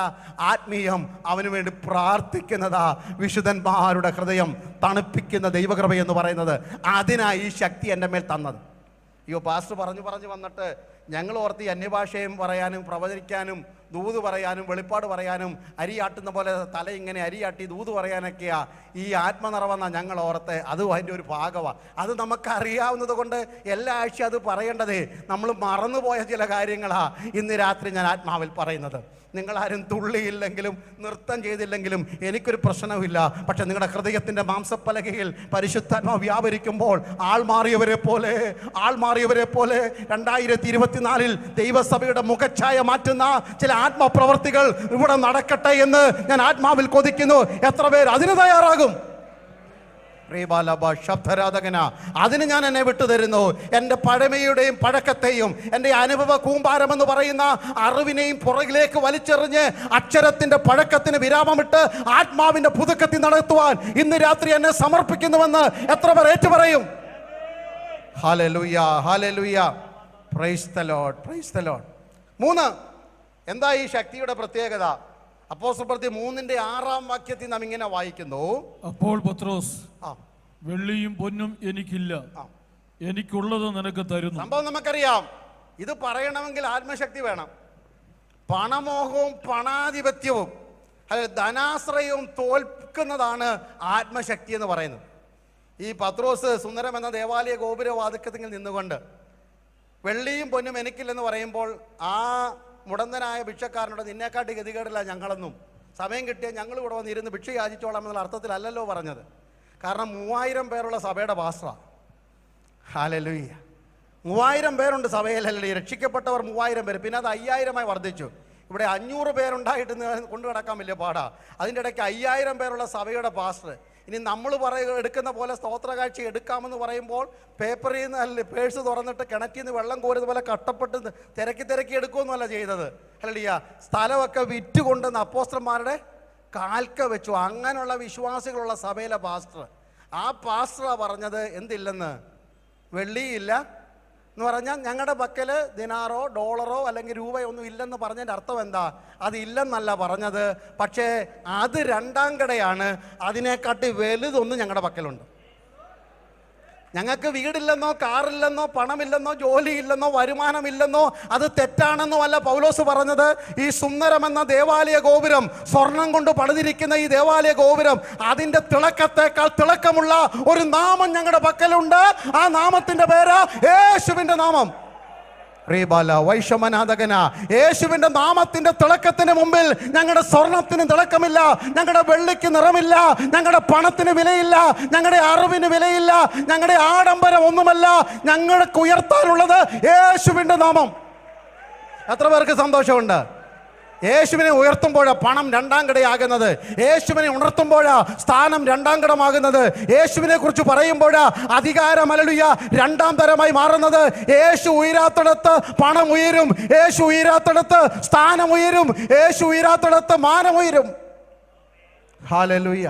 ആത്മീയം അവന് വേണ്ടി പ്രാർത്ഥിക്കുന്നതാ വിശുദ്ധന്മാരുടെ ഹൃദയം തണുപ്പിക്കുന്ന ദൈവകൃപയെന്ന് പറയുന്നത് അതിനായി ഈ ശക്തി എൻ്റെ മേൽ തന്നത് അയ്യോ പാസ്റ്റർ പറഞ്ഞു പറഞ്ഞു വന്നിട്ട് ഞങ്ങൾ ഓർത്തി അന്യഭാഷയും പറയാനും പ്രവചിക്കാനും ദൂത് പറയാനും വെളിപ്പാട് പറയാനും അരിയാട്ടുന്ന പോലെ തല ഇങ്ങനെ അരിയാട്ടി ദൂത് പറയാനൊക്കെയാണ് ഈ ആത്മനിറവെന്ന ഞങ്ങൾ ഓർത്ത് അതും അതിൻ്റെ ഒരു ഭാഗമാണ് അത് നമുക്കറിയാവുന്നത് കൊണ്ട് എല്ലാ ആഴ്ച അത് പറയേണ്ടത് നമ്മൾ മറന്നുപോയ ചില കാര്യങ്ങളാണ് ഇന്ന് രാത്രി ഞാൻ ആത്മാവിൽ പറയുന്നത് നിങ്ങളാരും തുള്ളിയില്ലെങ്കിലും നൃത്തം ചെയ്തില്ലെങ്കിലും എനിക്കൊരു പ്രശ്നവുമില്ല പക്ഷെ നിങ്ങളുടെ ഹൃദയത്തിൻ്റെ മാംസപ്പലകയിൽ പരിശുദ്ധാത്മ വ്യാപരിക്കുമ്പോൾ ആൾ മാറിയവരെ പോലെ ആൾ മാറിയവരെ പോലെ രണ്ടായിരത്തി ഇരുപത്തിനാലിൽ ദൈവസഭയുടെ മുഖച്ഛായ മാറ്റുന്ന ചില ആത്മപ്രവർത്തികൾ ഇവിടെ നടക്കട്ടെ എന്ന് ഞാൻ ആത്മാവിൽ കൊതിക്കുന്നു എത്ര പേർ അതിന് തയ്യാറാകും ശബ്ദരാധകന അതിന് ഞാൻ എന്നെ വിട്ടുതരുന്നു എൻ്റെ പഴമയുടെയും പഴക്കത്തെയും എൻ്റെ അനുഭവ എന്ന് പറയുന്ന അറിവിനെയും പുറകിലേക്ക് വലിച്ചെറിഞ്ഞ് അക്ഷരത്തിൻ്റെ പഴക്കത്തിന് വിരാമമിട്ട് ആത്മാവിൻ്റെ പുതുക്കത്തിൽ നടത്തുവാൻ ഇന്ന് രാത്രി എന്നെ സമർപ്പിക്കുന്നുവെന്ന് എത്ര പേർ ഏറ്റുപറയും ഹാലലുയ്യ ഹാലലുയ്യ പ്രൈസ്തലോട്ട് പ്രൈസ്തലോട്ട് മൂന്ന് എന്താ ഈ ശക്തിയുടെ പ്രത്യേകത സുപ്രതി മൂന്നിന്റെ ആറാം വാക്യത്തിൽ നാം ഇങ്ങനെ വായിക്കുന്നു അപ്പോൾ പത്രോസ് ആ വെള്ളിയും പൊന്നും എനിക്കില്ല എനിക്കുള്ളത് നിനക്ക് തരുന്നു സംഭവം നമുക്കറിയാം ഇത് പറയണമെങ്കിൽ ആത്മശക്തി വേണം പണമോഹവും പണാധിപത്യവും അല്ലെ ധനാശ്രയവും തോൽക്കുന്നതാണ് ആത്മശക്തി എന്ന് പറയുന്നത് ഈ പത്രോസ് സുന്ദരം എന്ന ദേവാലയ ഗോപുരവാതിക്കത്തിൽ നിന്നുകൊണ്ട് വെള്ളിയും പൊന്നും എനിക്കില്ലെന്ന് പറയുമ്പോൾ ആ മുടന്തനായ ഭിക്ഷക്കാരനോട് നിന്നെക്കാട്ടി ഗതികേടില്ല ഞങ്ങളെന്നും സമയം കിട്ടിയാൽ ഞങ്ങൾ ഇവിടെ വന്നിരുന്ന് ഭിക്ഷ യാചിച്ചോളാം എന്നുള്ള അർത്ഥത്തിലല്ലല്ലോ പറഞ്ഞത് കാരണം മൂവായിരം പേരുള്ള സഭയുടെ പാസ്റ്റ ഹാലലുയ്യ മൂവായിരം പേരുണ്ട് സഭയിലല്ലേ രക്ഷിക്കപ്പെട്ടവർ മൂവായിരം പേര് പിന്നെ അത് അയ്യായിരമായി വർദ്ധിച്ചു ഇവിടെ അഞ്ഞൂറ് പേരുണ്ടായിട്ട് കൊണ്ടു കിടക്കാൻ വലിയ പാടാ അതിൻ്റെ ഇടയ്ക്ക് അയ്യായിരം പേരുള്ള സഭയുടെ പാസ്റ്റർ ഇനി നമ്മൾ പറയുക എടുക്കുന്ന പോലെ സ്തോത്രകാഴ്ച എടുക്കാമെന്ന് പറയുമ്പോൾ പേപ്പറിൽ നിന്ന് അല്ല പേഴ്സ് തുറന്നിട്ട് കിണറ്റിൽ നിന്ന് വെള്ളം കോരുന്ന പോലെ കട്ടപ്പെട്ട് തിരക്കി തിരക്കി എടുക്കുമെന്നല്ല ചെയ്തത് അല്ലടിയ സ്ഥലമൊക്കെ വിറ്റുകൊണ്ടെന്ന് അപ്പോസ്റ്റർമാരുടെ കാൽക്ക വെച്ചു അങ്ങനെയുള്ള വിശ്വാസികളുള്ള സഭയിലെ പാസ്റ്റർ ആ പാസ്റ്ററാണ് പറഞ്ഞത് എന്തില്ലെന്ന് വെള്ളിയില്ല എന്ന് പറഞ്ഞാൽ ഞങ്ങളുടെ പക്കൽ ദിനാറോ ഡോളറോ അല്ലെങ്കിൽ രൂപയോ ഒന്നും ഇല്ലെന്ന് പറഞ്ഞതിൻ്റെ അർത്ഥം എന്താ അത് പറഞ്ഞത് പക്ഷേ അത് രണ്ടാം കടയാണ് അതിനെക്കാട്ടി വലുതൊന്നും ഞങ്ങളുടെ പക്കലുണ്ട് ഞങ്ങൾക്ക് വീടില്ലെന്നോ കാറില്ലെന്നോ പണമില്ലെന്നോ ജോലിയില്ലെന്നോ വരുമാനമില്ലെന്നോ അത് തെറ്റാണെന്നോ അല്ല പൗലോസ് പറഞ്ഞത് ഈ സുന്ദരമെന്ന ദേവാലയ ഗോപുരം സ്വർണം കൊണ്ട് പണിതിരിക്കുന്ന ഈ ദേവാലയ ഗോപുരം അതിൻ്റെ തിളക്കത്തേക്കാൾ തിളക്കമുള്ള ഒരു നാമം ഞങ്ങളുടെ പക്കലുണ്ട് ആ നാമത്തിൻ്റെ പേര് യേശുവിൻ്റെ നാമം റീബാല വൈഷമനാഥകന യേശുവിന്റെ നാമത്തിന്റെ തിളക്കത്തിന് മുമ്പിൽ ഞങ്ങളുടെ സ്വർണത്തിന് തിളക്കമില്ല ഞങ്ങളുടെ വെള്ളിക്ക് നിറമില്ല ഞങ്ങളുടെ പണത്തിന് വിലയില്ല ഞങ്ങളുടെ അറിവിന് വിലയില്ല ഞങ്ങളുടെ ആഡംബരം ഒന്നുമല്ല ഞങ്ങൾക്ക് ഉയർത്താനുള്ളത് യേശുവിന്റെ നാമം എത്ര പേർക്ക് സന്തോഷമുണ്ട് യേശുവിനെ ഉയർത്തുമ്പോഴ പണം രണ്ടാം കിടയാകുന്നത് യേശുവിനെ ഉണർത്തുമ്പോഴ സ്ഥാനം രണ്ടാം കിടമാകുന്നത് യേശുവിനെ കുറിച്ച് പറയുമ്പോഴ അധികാരമലടിയ രണ്ടാം തരമായി മാറുന്നത് യേശു ഉയരാത്തടത്ത് പണം ഉയരും യേശു ഉയരാത്തടത്ത് സ്ഥാനം ഉയരും യേശു ഉയരാത്തടത്ത് മാനം ഉയരും ഹാലലുയ്യ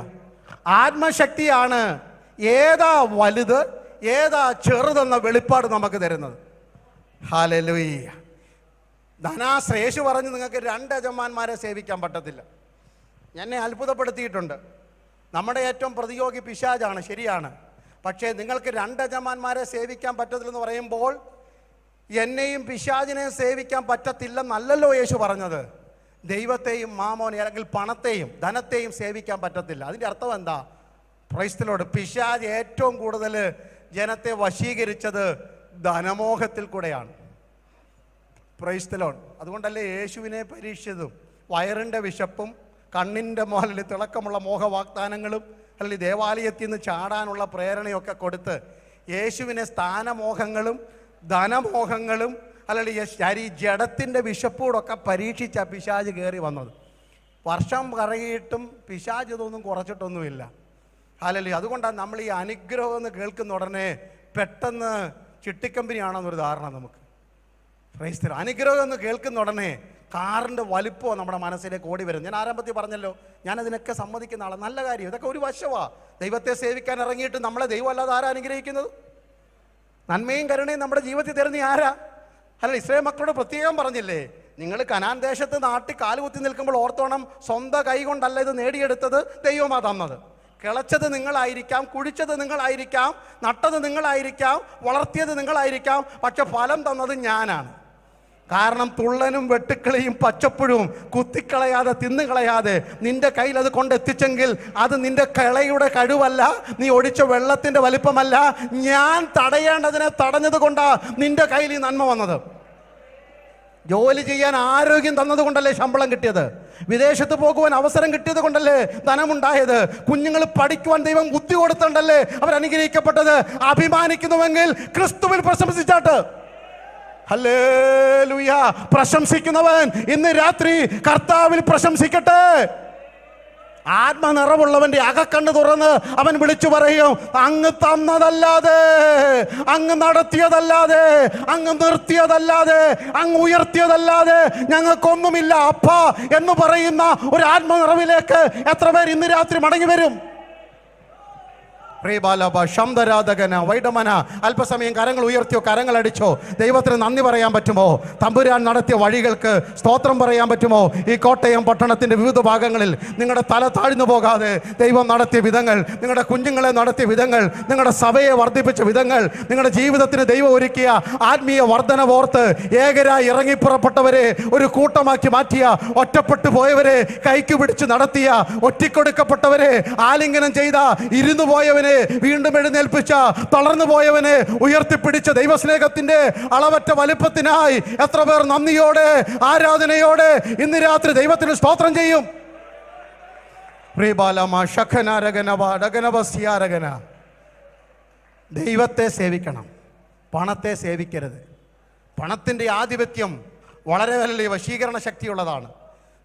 ആത്മശക്തിയാണ് ഏതാ വലുത് ഏതാ ചെറുതെന്ന വെളിപ്പാട് നമുക്ക് തരുന്നത് ഹാലലുയ്യ ധനാശ്രേഷു പറഞ്ഞ് നിങ്ങൾക്ക് രണ്ട് യജമാന്മാരെ സേവിക്കാൻ പറ്റത്തില്ല എന്നെ അത്ഭുതപ്പെടുത്തിയിട്ടുണ്ട് നമ്മുടെ ഏറ്റവും പ്രതിയോഗി പിശാജാണ് ശരിയാണ് പക്ഷേ നിങ്ങൾക്ക് രണ്ട് യജമാന്മാരെ സേവിക്കാൻ പറ്റത്തില്ലെന്ന് പറയുമ്പോൾ എന്നെയും പിശാജിനെയും സേവിക്കാൻ പറ്റത്തില്ലെന്നല്ലല്ലോ യേശു പറഞ്ഞത് ദൈവത്തെയും മാമോനെ അല്ലെങ്കിൽ പണത്തെയും ധനത്തെയും സേവിക്കാൻ പറ്റത്തില്ല അതിൻ്റെ അർത്ഥം എന്താ ക്രൈസ്തലോട് പിശാജ് ഏറ്റവും കൂടുതൽ ജനത്തെ വശീകരിച്ചത് ധനമോഹത്തിൽ കൂടെയാണ് പ്രൈസ്തലോൺ അതുകൊണ്ടല്ലേ യേശുവിനെ പരീക്ഷിച്ചതും വയറിൻ്റെ വിശപ്പും കണ്ണിൻ്റെ മുകളിൽ തിളക്കമുള്ള മോഹവാഗ്ദാനങ്ങളും അല്ലെങ്കിൽ ദേവാലയത്തിൽ നിന്ന് ചാടാനുള്ള പ്രേരണയൊക്കെ കൊടുത്ത് യേശുവിനെ സ്ഥാനമോഹങ്ങളും ധനമോഹങ്ങളും അല്ലെങ്കിൽ ശരി ജഡത്തിൻ്റെ വിശപ്പോടൊക്കെ പരീക്ഷിച്ച പിശാജ് കയറി വന്നത് വർഷം കറങ്ങിയിട്ടും പിശാജ് ഇതൊന്നും കുറച്ചിട്ടൊന്നുമില്ല അല്ലല്ലേ അതുകൊണ്ടാണ് നമ്മൾ ഈ അനുഗ്രഹം എന്ന് കേൾക്കുന്ന ഉടനെ പെട്ടെന്ന് ചിട്ടിക്കമ്പനിയാണെന്നൊരു ധാരണ നമുക്ക് ക്രൈസ്തർ അനുഗ്രഹം എന്ന് കേൾക്കുന്ന ഉടനെ കാറിൻ്റെ വലിപ്പമോ നമ്മുടെ മനസ്സിലേക്ക് ഓടി വരും ഞാൻ ആരംഭത്തിൽ പറഞ്ഞല്ലോ ഞാൻ അതിനൊക്കെ സമ്മതിക്കുന്ന ആളാണ് നല്ല കാര്യം ഇതൊക്കെ ഒരു വശമാണ് ദൈവത്തെ സേവിക്കാൻ ഇറങ്ങിയിട്ട് നമ്മളെ ദൈവം അല്ലാതെ ആരാ അനുഗ്രഹിക്കുന്നത് നന്മയും കരുണയും നമ്മുടെ ജീവിതത്തിൽ തരുന്ന ആരാ അല്ല ഇസ്രായേൽ മക്കളോട് പ്രത്യേകം പറഞ്ഞില്ലേ നിങ്ങൾ കനാൻ ദേശത്ത് നാട്ടിൽ കാലുകുത്തി നിൽക്കുമ്പോൾ ഓർത്തോണം സ്വന്തം കൈ കൊണ്ടല്ല ഇത് നേടിയെടുത്തത് ദൈവമാ തന്നത് കിളച്ചത് നിങ്ങളായിരിക്കാം കുഴിച്ചത് നിങ്ങളായിരിക്കാം നട്ടത് നിങ്ങളായിരിക്കാം വളർത്തിയത് നിങ്ങളായിരിക്കാം പക്ഷെ ഫലം തന്നത് ഞാനാണ് കാരണം തുള്ളനും വെട്ടുക്കളിയും പച്ചപ്പുഴും കുത്തിക്കളയാതെ തിന്നുകളയാതെ നിന്റെ കയ്യിൽ അത് കൊണ്ടെത്തിച്ചെങ്കിൽ അത് നിന്റെ കിളയുടെ കഴിവല്ല നീ ഒഴിച്ച വെള്ളത്തിൻ്റെ വലിപ്പമല്ല ഞാൻ തടയേണ്ടതിനെ തടഞ്ഞത് കൊണ്ടാ നിന്റെ കയ്യിൽ ഈ നന്മ വന്നത് ജോലി ചെയ്യാൻ ആരോഗ്യം തന്നതുകൊണ്ടല്ലേ ശമ്പളം കിട്ടിയത് വിദേശത്ത് പോകുവാൻ അവസരം കിട്ടിയത് കൊണ്ടല്ലേ ധനമുണ്ടായത് കുഞ്ഞുങ്ങൾ പഠിക്കുവാൻ ദൈവം ബുദ്ധി കൊടുത്തുണ്ടല്ലേ അവർ അഭിമാനിക്കുന്നുവെങ്കിൽ ക്രിസ്തുവിൽ പ്രശംസിച്ചാട്ട് ഹല്ലേലുയ പ്രശംസിക്കുന്നവൻ ഇന്ന് രാത്രി കർത്താവിൽ പ്രശംസിക്കട്ടെ ആത്മനിറവുള്ളവന്റെ അകക്കണ്ണ് തുറന്ന് അവൻ വിളിച്ചു പറയും അങ്ങ് തന്നതല്ലാതെ അങ്ങ് നടത്തിയതല്ലാതെ അങ്ങ് നിർത്തിയതല്ലാതെ അങ്ങ് ഉയർത്തിയതല്ലാതെ ഞങ്ങൾക്കൊന്നുമില്ല അപ്പ എന്ന് പറയുന്ന ഒരു ആത്മനിറവിലേക്ക് എത്ര പേർ ഇന്ന് രാത്രി മടങ്ങി വരും റേബാലബ ശംതരാധകന വൈഡമന അല്പസമയം കരങ്ങൾ ഉയർത്തിയോ കരങ്ങൾ അടിച്ചോ ദൈവത്തിന് നന്ദി പറയാൻ പറ്റുമോ തമ്പുരാൻ നടത്തിയ വഴികൾക്ക് സ്തോത്രം പറയാൻ പറ്റുമോ ഈ കോട്ടയം പട്ടണത്തിൻ്റെ വിവിധ ഭാഗങ്ങളിൽ നിങ്ങളുടെ തല താഴ്ന്നു പോകാതെ ദൈവം നടത്തിയ വിധങ്ങൾ നിങ്ങളുടെ കുഞ്ഞുങ്ങളെ നടത്തിയ വിധങ്ങൾ നിങ്ങളുടെ സഭയെ വർദ്ധിപ്പിച്ച വിധങ്ങൾ നിങ്ങളുടെ ജീവിതത്തിന് ദൈവം ഒരുക്കിയ ആത്മീയ വർധന ഓർത്ത് ഏകരായി ഇറങ്ങിപ്പുറപ്പെട്ടവരെ ഒരു കൂട്ടമാക്കി മാറ്റിയ ഒറ്റപ്പെട്ടു പോയവരെ കൈക്ക് പിടിച്ച് നടത്തിയ ഒറ്റിക്കൊടുക്കപ്പെട്ടവരെ ആലിംഗനം ചെയ്ത ഇരുന്നു പോയവനെ വീണ്ടും എഴുന്നേൽപ്പിച്ച തളർന്നു പോയവനെ ഉയർത്തിപ്പിടിച്ച ദൈവസ്നേഹത്തിന്റെ അളവറ്റ വലിപ്പത്തിനായി എത്ര പേർ നന്ദിയോടെ ആരാധനയോടെ ഇന്ന് രാത്രി ദൈവത്തിന് സ്തോത്രം ചെയ്യും ദൈവത്തെ സേവിക്കണം പണത്തെ സേവിക്കരുത് പണത്തിൻ്റെ ആധിപത്യം വളരെ വലിയ വശീകരണ ശക്തിയുള്ളതാണ്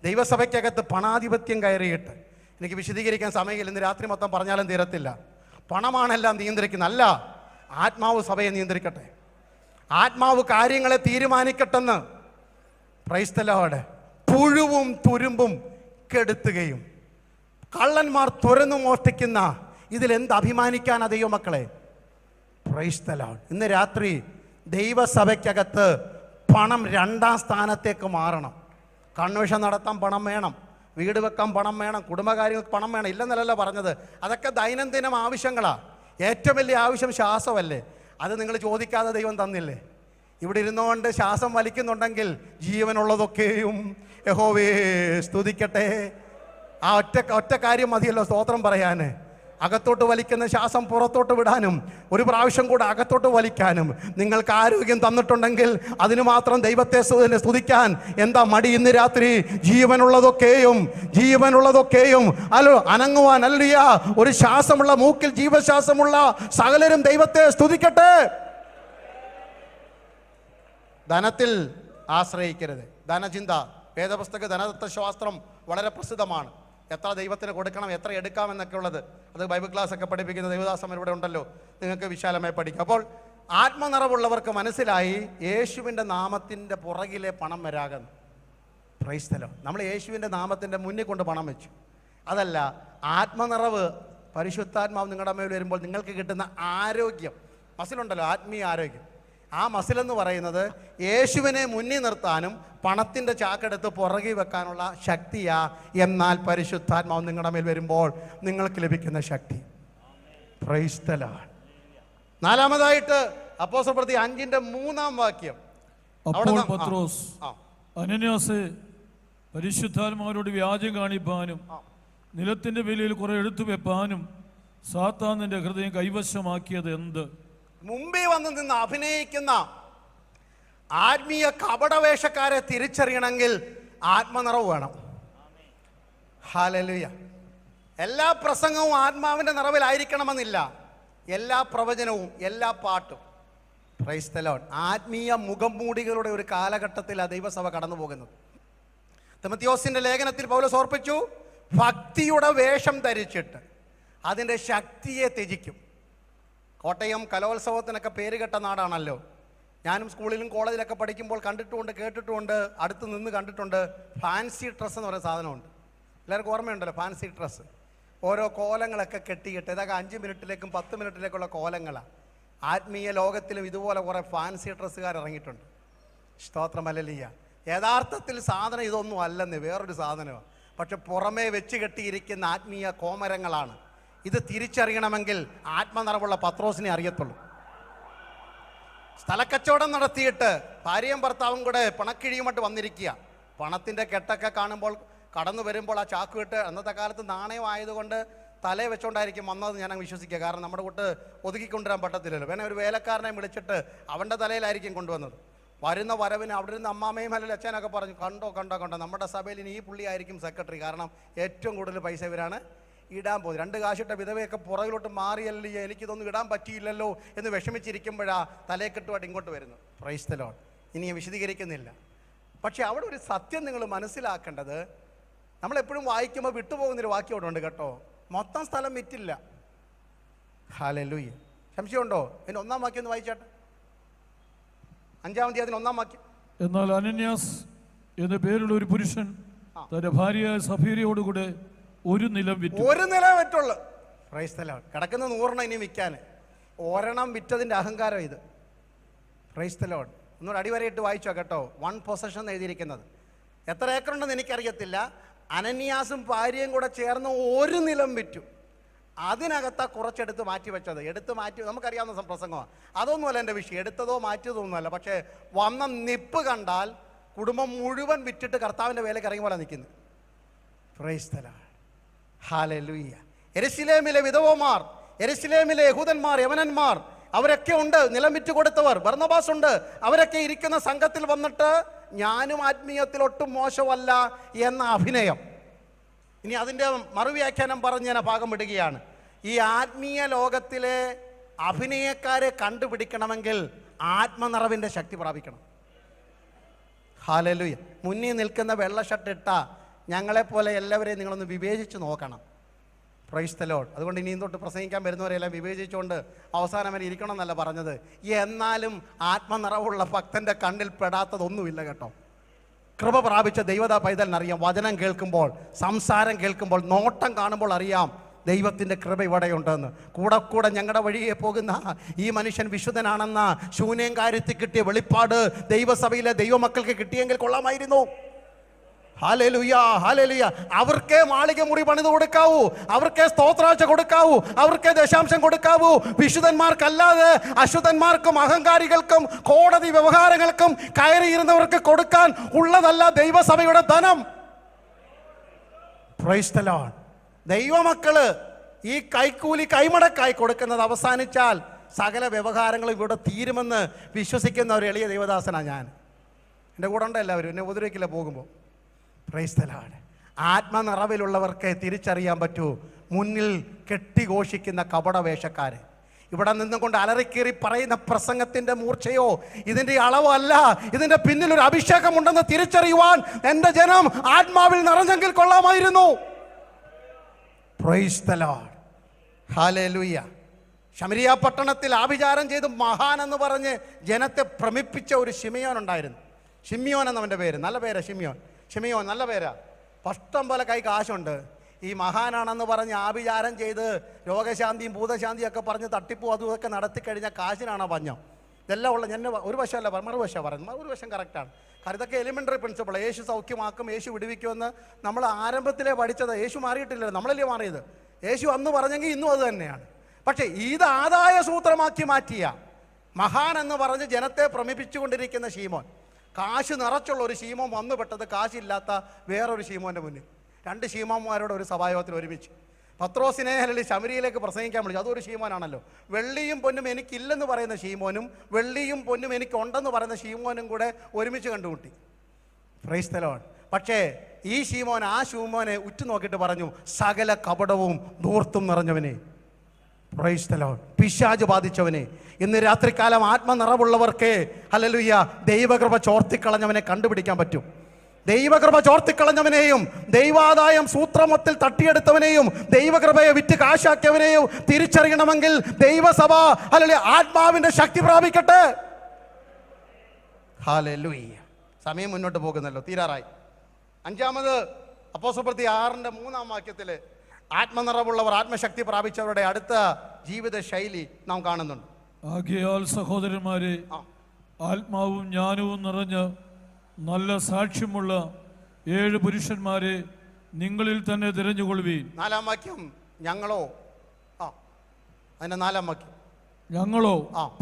ദൈവസഭയ്ക്കകത്ത് പണാധിപത്യം കയറിയിട്ട് എനിക്ക് വിശദീകരിക്കാൻ സമയമില്ല ഇന്ന് രാത്രി മൊത്തം പറഞ്ഞാലും തീരത്തില്ല പണമാണെല്ലാം നിയന്ത്രിക്കുന്നത് അല്ല ആത്മാവ് സഭയെ നിയന്ത്രിക്കട്ടെ ആത്മാവ് കാര്യങ്ങളെ തീരുമാനിക്കട്ടെന്ന് ക്രൈസ്തലോട് പുഴുവും തുരുമ്പും കെടുത്തുകയും കള്ളന്മാർ തുരന്നു മോഷ്ടിക്കുന്ന ഇതിലെന്ത് അഭിമാനിക്കാൻ അതെയോ മക്കളെ ക്രൈസ്തലോട് ഇന്ന് രാത്രി ദൈവസഭയ്ക്കകത്ത് പണം രണ്ടാം സ്ഥാനത്തേക്ക് മാറണം കൺവേഷൻ നടത്താൻ പണം വേണം വീട് വെക്കാൻ പണം വേണം കുടുംബകാര്യങ്ങൾക്ക് പണം വേണം ഇല്ലെന്നല്ല പറഞ്ഞത് അതൊക്കെ ദൈനംദിനം ആവശ്യങ്ങളാണ് ഏറ്റവും വലിയ ആവശ്യം ശ്വാസമല്ലേ അത് നിങ്ങൾ ചോദിക്കാതെ ദൈവം തന്നില്ലേ ഇവിടെ ഇരുന്നുകൊണ്ട് ശ്വാസം വലിക്കുന്നുണ്ടെങ്കിൽ ജീവനുള്ളതൊക്കെയും യഹോവേ സ്തുതിക്കട്ടെ ആ ഒറ്റ ഒറ്റ കാര്യം മതിയല്ലോ സ്തോത്രം പറയാനേ അകത്തോട്ട് വലിക്കുന്ന ശ്വാസം പുറത്തോട്ട് വിടാനും ഒരു പ്രാവശ്യം കൂടെ അകത്തോട്ട് വലിക്കാനും നിങ്ങൾക്ക് ആരോഗ്യം തന്നിട്ടുണ്ടെങ്കിൽ അതിന് മാത്രം ദൈവത്തെ സ്തുതിക്കാൻ എന്താ മടി ഇന്ന് രാത്രി ജീവനുള്ളതൊക്കെയും ജീവനുള്ളതൊക്കെയും അല്ലോ അനങ്ങുവാൻ അല്ലിയ ഒരു ശ്വാസമുള്ള മൂക്കിൽ ജീവശ്വാസമുള്ള സകലരും ദൈവത്തെ സ്തുതിക്കട്ടെ ധനത്തിൽ ആശ്രയിക്കരുത് ധനചിന്ത വേദപുസ്തക ധനതത്വശാസ്ത്രം വളരെ പ്രസിദ്ധമാണ് എത്ര ദൈവത്തിന് കൊടുക്കണം എത്ര എടുക്കാം എന്നൊക്കെ ഉള്ളത് അത് ബൈബിൾ ക്ലാസ് ഒക്കെ പഠിപ്പിക്കുന്ന ദൈവദാസൻ ഇവിടെ ഉണ്ടല്ലോ നിങ്ങൾക്ക് വിശാലമായി പഠിക്കാം അപ്പോൾ ആത്മനിറവുള്ളവർക്ക് മനസ്സിലായി യേശുവിൻ്റെ നാമത്തിൻ്റെ പുറകിലെ പണം വരാകുന്നു ക്രൈസ്തലം നമ്മൾ യേശുവിൻ്റെ നാമത്തിൻ്റെ മുന്നിൽ കൊണ്ട് പണം വെച്ചു അതല്ല ആത്മനിറവ് പരിശുദ്ധാത്മാവ് നിങ്ങളുടെ മേൽ വരുമ്പോൾ നിങ്ങൾക്ക് കിട്ടുന്ന ആരോഗ്യം മസിലുണ്ടല്ലോ ആത്മീയ ആരോഗ്യം ആ മസിൽ എന്ന് പറയുന്നത് യേശുവിനെ മുന്നിൽ നിർത്താനും പണത്തിൻ്റെ ചാക്കെടുത്ത് പുറകി വെക്കാനുള്ള ശക്തിയാ എന്നാൽ പരിശുദ്ധാത്മാവ് നിങ്ങളുടെ മേൽ വരുമ്പോൾ നിങ്ങൾക്ക് ലഭിക്കുന്ന ശക്തി പ്രൈസ്തലാണ് നാലാമതായിട്ട് അപ്പോസ പ്രതി അഞ്ചിന്റെ മൂന്നാം വാക്യം അപ്പോൾ പത്രോസ് അനന്യാസ് പരിശുദ്ധാത്മാവരോട് വ്യാജം കാണിപ്പാനും നിലത്തിന്റെ വിലയിൽ കുറെ എടുത്തു വെപ്പാനും സാത്താൻ നിന്റെ ഹൃദയം കൈവശമാക്കിയത് എന്ത് മുമ്പേ വന്ന് നിന്ന് അഭിനയിക്കുന്ന ആത്മീയ കപടവേഷക്കാരെ തിരിച്ചറിയണമെങ്കിൽ ആത്മനിറവ് വേണം ഹാലലുയ എല്ലാ പ്രസംഗവും ആത്മാവിൻ്റെ നിറവിലായിരിക്കണമെന്നില്ല എല്ലാ പ്രവചനവും എല്ലാ പാട്ടും ക്രൈസ്തലോൺ ആത്മീയ മുഖംമൂടികളുടെ ഒരു കാലഘട്ടത്തിലാണ് ദൈവസഭ കടന്നു പോകുന്നത് തിമത്യോസിൻ്റെ ലേഖനത്തിൽ പൗലോസ് ഓർപ്പിച്ചു ഭക്തിയുടെ വേഷം ധരിച്ചിട്ട് അതിൻ്റെ ശക്തിയെ ത്യജിക്കും കോട്ടയം കലോത്സവത്തിനൊക്കെ പേരുകെട്ട നാടാണല്ലോ ഞാനും സ്കൂളിലും കോളേജിലൊക്കെ പഠിക്കുമ്പോൾ കണ്ടിട്ടുമുണ്ട് കേട്ടിട്ടുമുണ്ട് അടുത്ത് നിന്ന് കണ്ടിട്ടുണ്ട് ഫാൻസി ഡ്രസ്സ് എന്ന് പറയുന്ന സാധനമുണ്ട് എല്ലാവർക്കും ഓർമ്മയുണ്ടല്ലോ ഫാൻസി ഡ്രസ്സ് ഓരോ കോലങ്ങളൊക്കെ കെട്ടിയിട്ട് ഇതൊക്കെ അഞ്ച് മിനിറ്റിലേക്കും പത്ത് മിനിറ്റിലേക്കുള്ള കോലങ്ങളാണ് ആത്മീയ ലോകത്തിലും ഇതുപോലെ കുറേ ഫാൻസി ഡ്രസ്സുകാർ ഇറങ്ങിയിട്ടുണ്ട് സ്തോത്രമല്ലലിയ യഥാർത്ഥത്തിൽ സാധനം ഇതൊന്നും അല്ലെന്ന് വേറൊരു സാധനമാണ് പക്ഷെ പുറമേ വെച്ച് കെട്ടിയിരിക്കുന്ന ആത്മീയ കോമരങ്ങളാണ് ഇത് തിരിച്ചറിയണമെങ്കിൽ ആത്മനിറവുള്ള പത്രോസിനെ അറിയത്തുള്ളൂ സ്ഥലക്കച്ചവടം നടത്തിയിട്ട് ഭാര്യയും ഭർത്താവും കൂടെ പണക്കിഴിയുമായിട്ട് വന്നിരിക്കുക പണത്തിൻ്റെ കെട്ടൊക്കെ കാണുമ്പോൾ കടന്നു വരുമ്പോൾ ആ ചാക്ക് ഇട്ട് അന്നത്തെ കാലത്ത് നാണയം ആയതുകൊണ്ട് തലേ വെച്ചോണ്ടായിരിക്കും വന്നത് ഞാൻ വിശ്വസിക്കുക കാരണം നമ്മുടെ കൂട്ട് ഒതുക്കിക്കൊണ്ടുവരാൻ പറ്റത്തില്ലല്ലോ വേണേ ഒരു വേലക്കാരനെ വിളിച്ചിട്ട് അവൻ്റെ തലയിലായിരിക്കും കൊണ്ടുവന്നത് വരുന്ന വരവിന് അവിടെ നിന്ന് അമ്മാമ്മയും അല്ലെങ്കിൽ അച്ഛനൊക്കെ പറഞ്ഞു കണ്ടോ കണ്ടോ കണ്ടോ നമ്മുടെ സഭയിൽ ഇനി ഈ പുള്ളിയായിരിക്കും സെക്രട്ടറി കാരണം ഏറ്റവും കൂടുതൽ പൈസ ഇവരാണ് ഇടാൻ പോകുന്നത് രണ്ട് കാശിട്ട വിധവയൊക്കെ പുറകിലോട്ട് മാറിയല്ലേ എനിക്കിതൊന്നും ഇടാൻ പറ്റിയില്ലല്ലോ എന്ന് വിഷമിച്ചിരിക്കുമ്പോഴാ തലേക്കെട്ടുമായിട്ട് ഇങ്ങോട്ട് വരുന്നു പ്രൈസ്തലോൺ ഇനി ഞാൻ വിശദീകരിക്കുന്നില്ല പക്ഷേ അവിടെ ഒരു സത്യം നിങ്ങൾ മനസ്സിലാക്കേണ്ടത് നമ്മളെപ്പോഴും വായിക്കുമ്പോൾ വിട്ടുപോകുന്നൊരു വാക്യം അവിടെ ഉണ്ട് കേട്ടോ മൊത്തം സ്ഥലം വിറ്റില്ല ഹാലലു സംശയമുണ്ടോ പിന്നെ ഒന്നാം വാക്യം ഒന്ന് വായിച്ചാട്ടെ അഞ്ചാം തീയതി ഒന്നാം വാക്യം എന്നാൽ അനന്യാസ് എന്ന പേരുള്ള ഒരു പുരുഷൻ തന്റെ ഭാര്യ കൂടെ ഒരു നിലം വിറ്റു ഒരു നിലം വിറ്റുള്ളു പ്രൈസ് തലവൻ കിടക്കുന്ന നൂറെണ്ണം ഇനി വിൽക്കാൻ ഒരെണ്ണം വിറ്റതിൻ്റെ അഹങ്കാരം ഇത് പ്രൈസ് തലവൻ ഒന്നുകൂടെ അടിവരയിട്ട് വായിച്ചോ കേട്ടോ വൺ പൊസഷൻ എഴുതിയിരിക്കുന്നത് എത്ര ഏക്കർ ഉണ്ടെന്ന് എനിക്കറിയത്തില്ല അനന്യാസും ഭാര്യയും കൂടെ ചേർന്ന് ഒരു നിലം വിറ്റു അതിനകത്താ കുറച്ചെടുത്ത് മാറ്റി വെച്ചത് എടുത്ത് മാറ്റി നമുക്കറിയാവുന്ന പ്രസംഗമാണ് അതൊന്നുമല്ല എൻ്റെ വിഷയം എടുത്തതോ മാറ്റിയതോ ഒന്നുമല്ല പക്ഷേ വന്ന നിപ്പ് കണ്ടാൽ കുടുംബം മുഴുവൻ വിറ്റിട്ട് കർത്താവിൻ്റെ വേലയ്ക്ക് ഇറങ്ങി പോലെ നിൽക്കുന്നു പ്രൈസ്തലാണ് ഹാലലൂയ്യ എരശിലേമിലെ വിധവമാർ എരശിലേമിലെ യഹൂദന്മാർ യവനന്മാർ അവരൊക്കെ ഉണ്ട് നിലമിറ്റ് കൊടുത്തവർ ഭർണബാസ് ഉണ്ട് അവരൊക്കെ ഇരിക്കുന്ന സംഘത്തിൽ വന്നിട്ട് ഞാനും ആത്മീയത്തിൽ ഒട്ടും മോശമല്ല എന്ന അഭിനയം ഇനി അതിൻ്റെ മറുവ്യാഖ്യാനം പറഞ്ഞ് ഞാൻ ഭാഗം വിടുകയാണ് ഈ ആത്മീയ ലോകത്തിലെ അഭിനയക്കാരെ കണ്ടുപിടിക്കണമെങ്കിൽ ആത്മനിറവിൻ്റെ ശക്തി പ്രാപിക്കണം ഹാലലുയ മുന്നിൽ നിൽക്കുന്ന വെള്ള ഷർട്ട് ഇട്ട ഞങ്ങളെപ്പോലെ എല്ലാവരെയും നിങ്ങളൊന്ന് വിവേചിച്ച് നോക്കണം പ്രൈസ് അതുകൊണ്ട് ഇനിയും തൊട്ട് പ്രസംഗിക്കാൻ വരുന്നവരെല്ലാം വിവേചിച്ചുകൊണ്ട് അവസാനം വരെ ഇരിക്കണം എന്നല്ല പറഞ്ഞത് എന്നാലും ആത്മനിറവുള്ള ഭക്തൻ്റെ കണ്ണിൽ പെടാത്തതൊന്നുമില്ല കേട്ടോ കൃപ പ്രാപിച്ച ദൈവത പൈതലിനറിയാം വചനം കേൾക്കുമ്പോൾ സംസാരം കേൾക്കുമ്പോൾ നോട്ടം കാണുമ്പോൾ അറിയാം ദൈവത്തിൻ്റെ കൃപ ഇവിടെയുണ്ടെന്ന് കൂടെ കൂടെ ഞങ്ങളുടെ വഴിയെ പോകുന്ന ഈ മനുഷ്യൻ വിശുദ്ധനാണെന്ന ശൂന്യം കാര്യത്തിൽ കിട്ടിയ വെളിപ്പാട് ദൈവസഭയിലെ ദൈവമക്കൾക്ക് കിട്ടിയെങ്കിൽ കൊള്ളാമായിരുന്നു ഹാലലുയ ഹാലലുയ അവർക്കേ മാളിക മുറി പണിത് കൊടുക്കാവൂ അവർക്കേ സ്തോത്രാഴ്ച കൊടുക്കാവൂ അവർക്കേ ദശാംശം കൊടുക്കാവൂ വിശുദ്ധന്മാർക്കല്ലാതെ അശുദ്ധന്മാർക്കും അഹങ്കാരികൾക്കും കോടതി വ്യവഹാരങ്ങൾക്കും കയറിയിരുന്നവർക്ക് കൊടുക്കാൻ ഉള്ളതല്ല ദൈവസഭയുടെ ധനം പ്രൈസ്തലാണ് ദൈവമക്കള് ഈ കൈക്കൂലി കൈമടക്കായി കൊടുക്കുന്നത് അവസാനിച്ചാൽ സകല വ്യവഹാരങ്ങളും ഇവിടെ തീരുമെന്ന് വിശ്വസിക്കുന്ന ഒരു എളിയ ദൈവദാസനാണ് ഞാൻ എൻ്റെ കൂടെ ഉണ്ടല്ലാവരും എല്ലാവരും എന്നെ ഉപദ്രവിക്കില്ല പോകുമ്പോൾ പ്രൈസ്തലാണ് ആത്മനിറവിലുള്ളവർക്ക് തിരിച്ചറിയാൻ പറ്റൂ മുന്നിൽ കെട്ടിഘോഷിക്കുന്ന കപടവേഷക്കാർ ഇവിടെ നിന്നുകൊണ്ട് അലറിക്കേറി പറയുന്ന പ്രസംഗത്തിൻ്റെ മൂർച്ചയോ ഇതിൻ്റെ അല്ല ഇതിൻ്റെ പിന്നിൽ ഒരു അഭിഷേകം ഉണ്ടെന്ന് തിരിച്ചറിയുവാൻ എൻ്റെ ജനം ആത്മാവിൽ നിറഞ്ഞെങ്കിൽ കൊള്ളാമായിരുന്നു ഹാലേലുയ്യ ശമരിയ പട്ടണത്തിൽ ആഭിചാരം ചെയ്ത് മഹാൻ എന്ന് പറഞ്ഞ് ജനത്തെ ഭ്രമിപ്പിച്ച ഒരു ഷിമിയോൻ ഉണ്ടായിരുന്നു ഷിമിയോൻ എന്നവൻ്റെ പേര് നല്ല പേരാണ് ഷിമിയോൻ ക്ഷമയോ നല്ല പേരാ പഷ്ടം പോലെ കൈ കാശുണ്ട് ഈ മഹാനാണെന്ന് പറഞ്ഞ് ആഭിചാരം ചെയ്ത് രോഗശാന്തിയും ഭൂതശാന്തിയും ഒക്കെ പറഞ്ഞ് തട്ടിപ്പും അതും ഒക്കെ നടത്തിക്കഴിഞ്ഞാൽ കാശിനാണോ പഞ്ഞം ഇതെല്ലാം ഉള്ള ഞാൻ ഒരു വശമല്ല പറഞ്ഞു മറു വശം പറഞ്ഞു ഒരു വശം കറക്റ്റാണ് കാരണം ഇതൊക്കെ എലിമെൻ്ററി പ്രിൻസിപ്പിൾ യേശു സൗഖ്യമാക്കും യേശു വിടുവിക്കുമെന്ന് നമ്മൾ ആരംഭത്തിലേ പഠിച്ചത് യേശു മാറിയിട്ടില്ലല്ലോ നമ്മളല്ലേ മാറിയത് യേശു അന്ന് പറഞ്ഞെങ്കിൽ ഇന്നും അത് തന്നെയാണ് പക്ഷേ ഇത് ആദായ സൂത്രമാക്കി മാറ്റിയ മഹാൻ എന്ന് പറഞ്ഞ് ജനത്തെ പ്രമിപ്പിച്ചുകൊണ്ടിരിക്കുന്ന ശീമോൻ കാശ് നിറച്ചുള്ള ഒരു ശീമോൻ വന്നു പെട്ടത് കാശില്ലാത്ത വേറൊരു ശീമോൻ്റെ മുന്നിൽ രണ്ട് ശീമോന്മാരുടെ ഒരു സഭായോഗത്തിൽ ഒരുമിച്ച് പത്രോസിനെ അല്ലെങ്കിൽ ശമരിയിലേക്ക് പ്രസംഗിക്കാൻ വിളിച്ചു അതൊരു ശീമോനാണല്ലോ വെള്ളിയും പൊന്നും എനിക്കില്ലെന്ന് പറയുന്ന ശീമോനും വെള്ളിയും പൊന്നും എനിക്കുണ്ടെന്ന് പറയുന്ന ശീമോനും കൂടെ ഒരുമിച്ച് കണ്ടുമുട്ടി ഫ്രൈസ്ഥലമാണ് പക്ഷേ ഈ ശീമോൻ ആ ശീമോനെ ഉറ്റുനോക്കിയിട്ട് പറഞ്ഞു സകല കപടവും ദൂർത്തും നിറഞ്ഞവനെ പിശാജ് ബാധിച്ചവനെ ഇന്ന് രാത്രികാലം ആത്മനിറവുള്ളവർക്ക് അല്ലലുയ്യ ദൈവകൃപ ചോർത്തിക്കളഞ്ഞവനെ കണ്ടുപിടിക്കാൻ പറ്റും ദൈവകൃപ ചോർത്തിക്കളഞ്ഞവനെയും ദൈവാദായം സൂത്രമൊത്തിൽ തട്ടിയെടുത്തവനെയും ദൈവകൃപയെ വിറ്റ് കാശാക്കിയവനെയും തിരിച്ചറിയണമെങ്കിൽ ദൈവസഭ അല്ലെ ആത്മാവിന്റെ ശക്തി പ്രാപിക്കട്ടെ ഹാലലുയ്യ സമയം മുന്നോട്ട് പോകുന്നല്ലോ തീരാറായി അഞ്ചാമത് അപ്പോസപ്രതി ആറിന്റെ മൂന്നാം വാക്യത്തില് ആത്മനിറവുള്ളവർ ആത്മശക്തി പ്രാപിച്ചവരുടെ അടുത്ത ജീവിത ശൈലി നാം കാണുന്നുണ്ട് ആകയാൽ സഹോദരന്മാരെ ആത്മാവും ജ്ഞാനവും നിറഞ്ഞ നല്ല സാക്ഷ്യമുള്ള ഏഴ് പുരുഷന്മാരെ നിങ്ങളിൽ തന്നെ തിരഞ്ഞുകൊള്ളുവീൻ നാലാം വാക്യം ഞങ്ങളോ ആ അതിന്റെ നാലാം വാക്യം ഞങ്ങളോ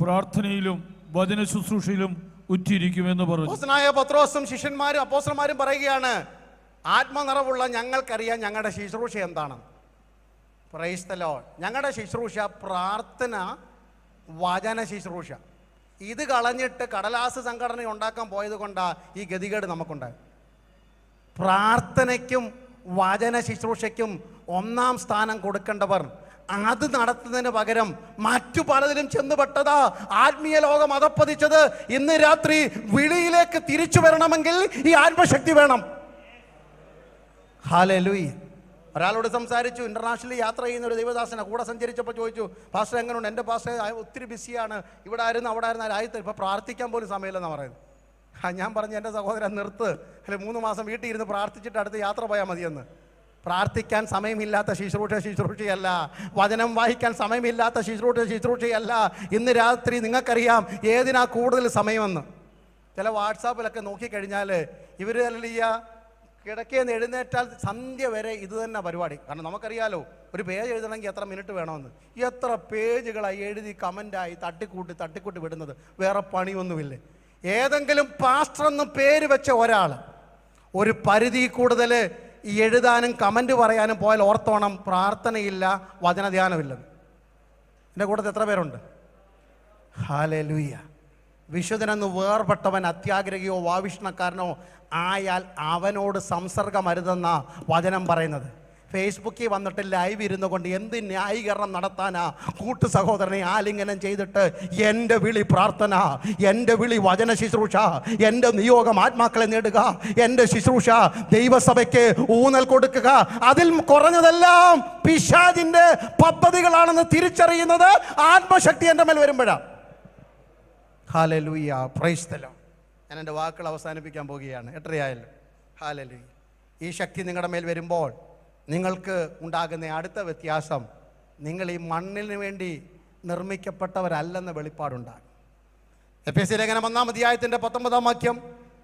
പ്രാർത്ഥനയിലും വചന ശുശ്രൂഷയിലും ഉറ്റിരിക്കുമെന്ന് പറഞ്ഞു പത്രോസും ശിഷ്യന്മാരും അപ്പോസന്മാരും പറയുകയാണ് ആത്മനിറവുള്ള ഞങ്ങൾക്കറിയാം ഞങ്ങളുടെ ശുശ്രൂഷ എന്താണെന്ന് പ്രൈസ് ഞങ്ങളുടെ ശുശ്രൂഷ പ്രാർത്ഥന വചന ശുശ്രൂഷ ഇത് കളഞ്ഞിട്ട് കടലാസ് സംഘടന ഉണ്ടാക്കാൻ പോയത് കൊണ്ടാണ് ഈ ഗതികേട് നമുക്കുണ്ടായത് പ്രാർത്ഥനയ്ക്കും വചന ശുശ്രൂഷയ്ക്കും ഒന്നാം സ്ഥാനം കൊടുക്കേണ്ടവർ അത് നടത്തുന്നതിന് പകരം മറ്റു പലതിലും ചെന്നുപെട്ടതാ ആത്മീയ ലോകം അതപ്പതിച്ചത് ഇന്ന് രാത്രി വിളിയിലേക്ക് തിരിച്ചു വരണമെങ്കിൽ ഈ ആത്മശക്തി വേണം ഹാലലുയി ഒരാളോട് സംസാരിച്ചു ഇന്റർനാഷണലി യാത്ര ചെയ്യുന്ന ഒരു ദൈവദാസനെ കൂടെ സഞ്ചരിച്ചപ്പോൾ ചോദിച്ചു പാസ്റ്റർ എങ്ങനെയുണ്ട് എൻ്റെ പാസ്റ്റർ ഒത്തിരി ബിസിയാണ് ഇവിടെ ആയിരുന്നു അവിടെ ആയിരുന്നു രാജ്യത്ത് ഇപ്പോൾ പ്രാർത്ഥിക്കാൻ പോലും സമയമില്ലെന്ന് പറയുന്നത് ഞാൻ പറഞ്ഞു എൻ്റെ സഹോദരൻ നിർത്ത് അല്ലെ മൂന്ന് മാസം വീട്ടിൽ ഇരുന്ന് പ്രാർത്ഥിച്ചിട്ട് അടുത്ത് യാത്ര പോയാൽ മതിയെന്ന് പ്രാർത്ഥിക്കാൻ സമയമില്ലാത്ത ശുശ്രൂഷ ശുശ്രൂഷയല്ല വചനം വായിക്കാൻ സമയമില്ലാത്ത ശുശ്രൂഷ ശുശ്രൂഷയല്ല ഇന്ന് രാത്രി നിങ്ങൾക്കറിയാം ഏതിനാ കൂടുതൽ സമയമെന്ന് ചില വാട്സാപ്പിലൊക്കെ നോക്കിക്കഴിഞ്ഞാൽ ഇവർ അല്ലെ കിടക്കേന്ന് എഴുന്നേറ്റാൽ സന്ധ്യ വരെ ഇത് തന്നെ പരിപാടി കാരണം നമുക്കറിയാലോ ഒരു പേജ് എഴുതണമെങ്കിൽ എത്ര മിനിറ്റ് വേണമെന്ന് എത്ര പേജുകളായി എഴുതി കമൻ്റായി തട്ടിക്കൂട്ടി തട്ടിക്കൂട്ടി വിടുന്നത് വേറെ പണിയൊന്നുമില്ലേ ഏതെങ്കിലും പാസ്റ്റർ എന്ന് പേര് വെച്ച ഒരാൾ ഒരു പരിധി കൂടുതൽ ഈ എഴുതാനും കമൻ്റ് പറയാനും പോയാൽ ഓർത്തോണം പ്രാർത്ഥനയില്ല വചനധ്യാനമില്ലെന്ന് എൻ്റെ കൂട്ടത്തിൽ എത്ര പേരുണ്ട് ഹാലേ ലൂയ്യ വിശുദ്ധനെന്ന് വേർപെട്ടവൻ അത്യാഗ്രഹിയോ വാവിഷ്ണക്കാരനോ ആയാൽ അവനോട് സംസർഗമരുതെന്ന വചനം പറയുന്നത് ഫേസ്ബുക്കിൽ വന്നിട്ട് ലൈവ് ഇരുന്നു കൊണ്ട് എന്ത് ന്യായീകരണം നടത്താനാ കൂട്ടു സഹോദരനെ ആലിംഗനം ചെയ്തിട്ട് എൻ്റെ വിളി പ്രാർത്ഥന എൻ്റെ വിളി വചന ശുശ്രൂഷ എൻ്റെ നിയോഗം ആത്മാക്കളെ നേടുക എൻ്റെ ശുശ്രൂഷ ദൈവസഭയ്ക്ക് ഊന്നൽ കൊടുക്കുക അതിൽ കുറഞ്ഞതെല്ലാം പിശാജിൻ്റെ പദ്ധതികളാണെന്ന് തിരിച്ചറിയുന്നത് ആത്മശക്തി എൻ്റെ മേൽ വരുമ്പോഴാണ് ഹാലലൂയ പ്രൈസ്തലം ഞാൻ എൻ്റെ വാക്കുകൾ അവസാനിപ്പിക്കാൻ പോകുകയാണ് എത്രയായാലും ഹാലലൂയ ഈ ശക്തി നിങ്ങളുടെ മേൽ വരുമ്പോൾ നിങ്ങൾക്ക് ഉണ്ടാകുന്ന അടുത്ത വ്യത്യാസം നിങ്ങൾ ഈ മണ്ണിന് വേണ്ടി നിർമ്മിക്കപ്പെട്ടവരല്ലെന്ന വെളിപ്പാടുണ്ടാകും എഫ് എസ് സി ലേഖനം ഒന്നാം അധ്യായത്തിൻ്റെ പത്തൊമ്പതാം വാക്യം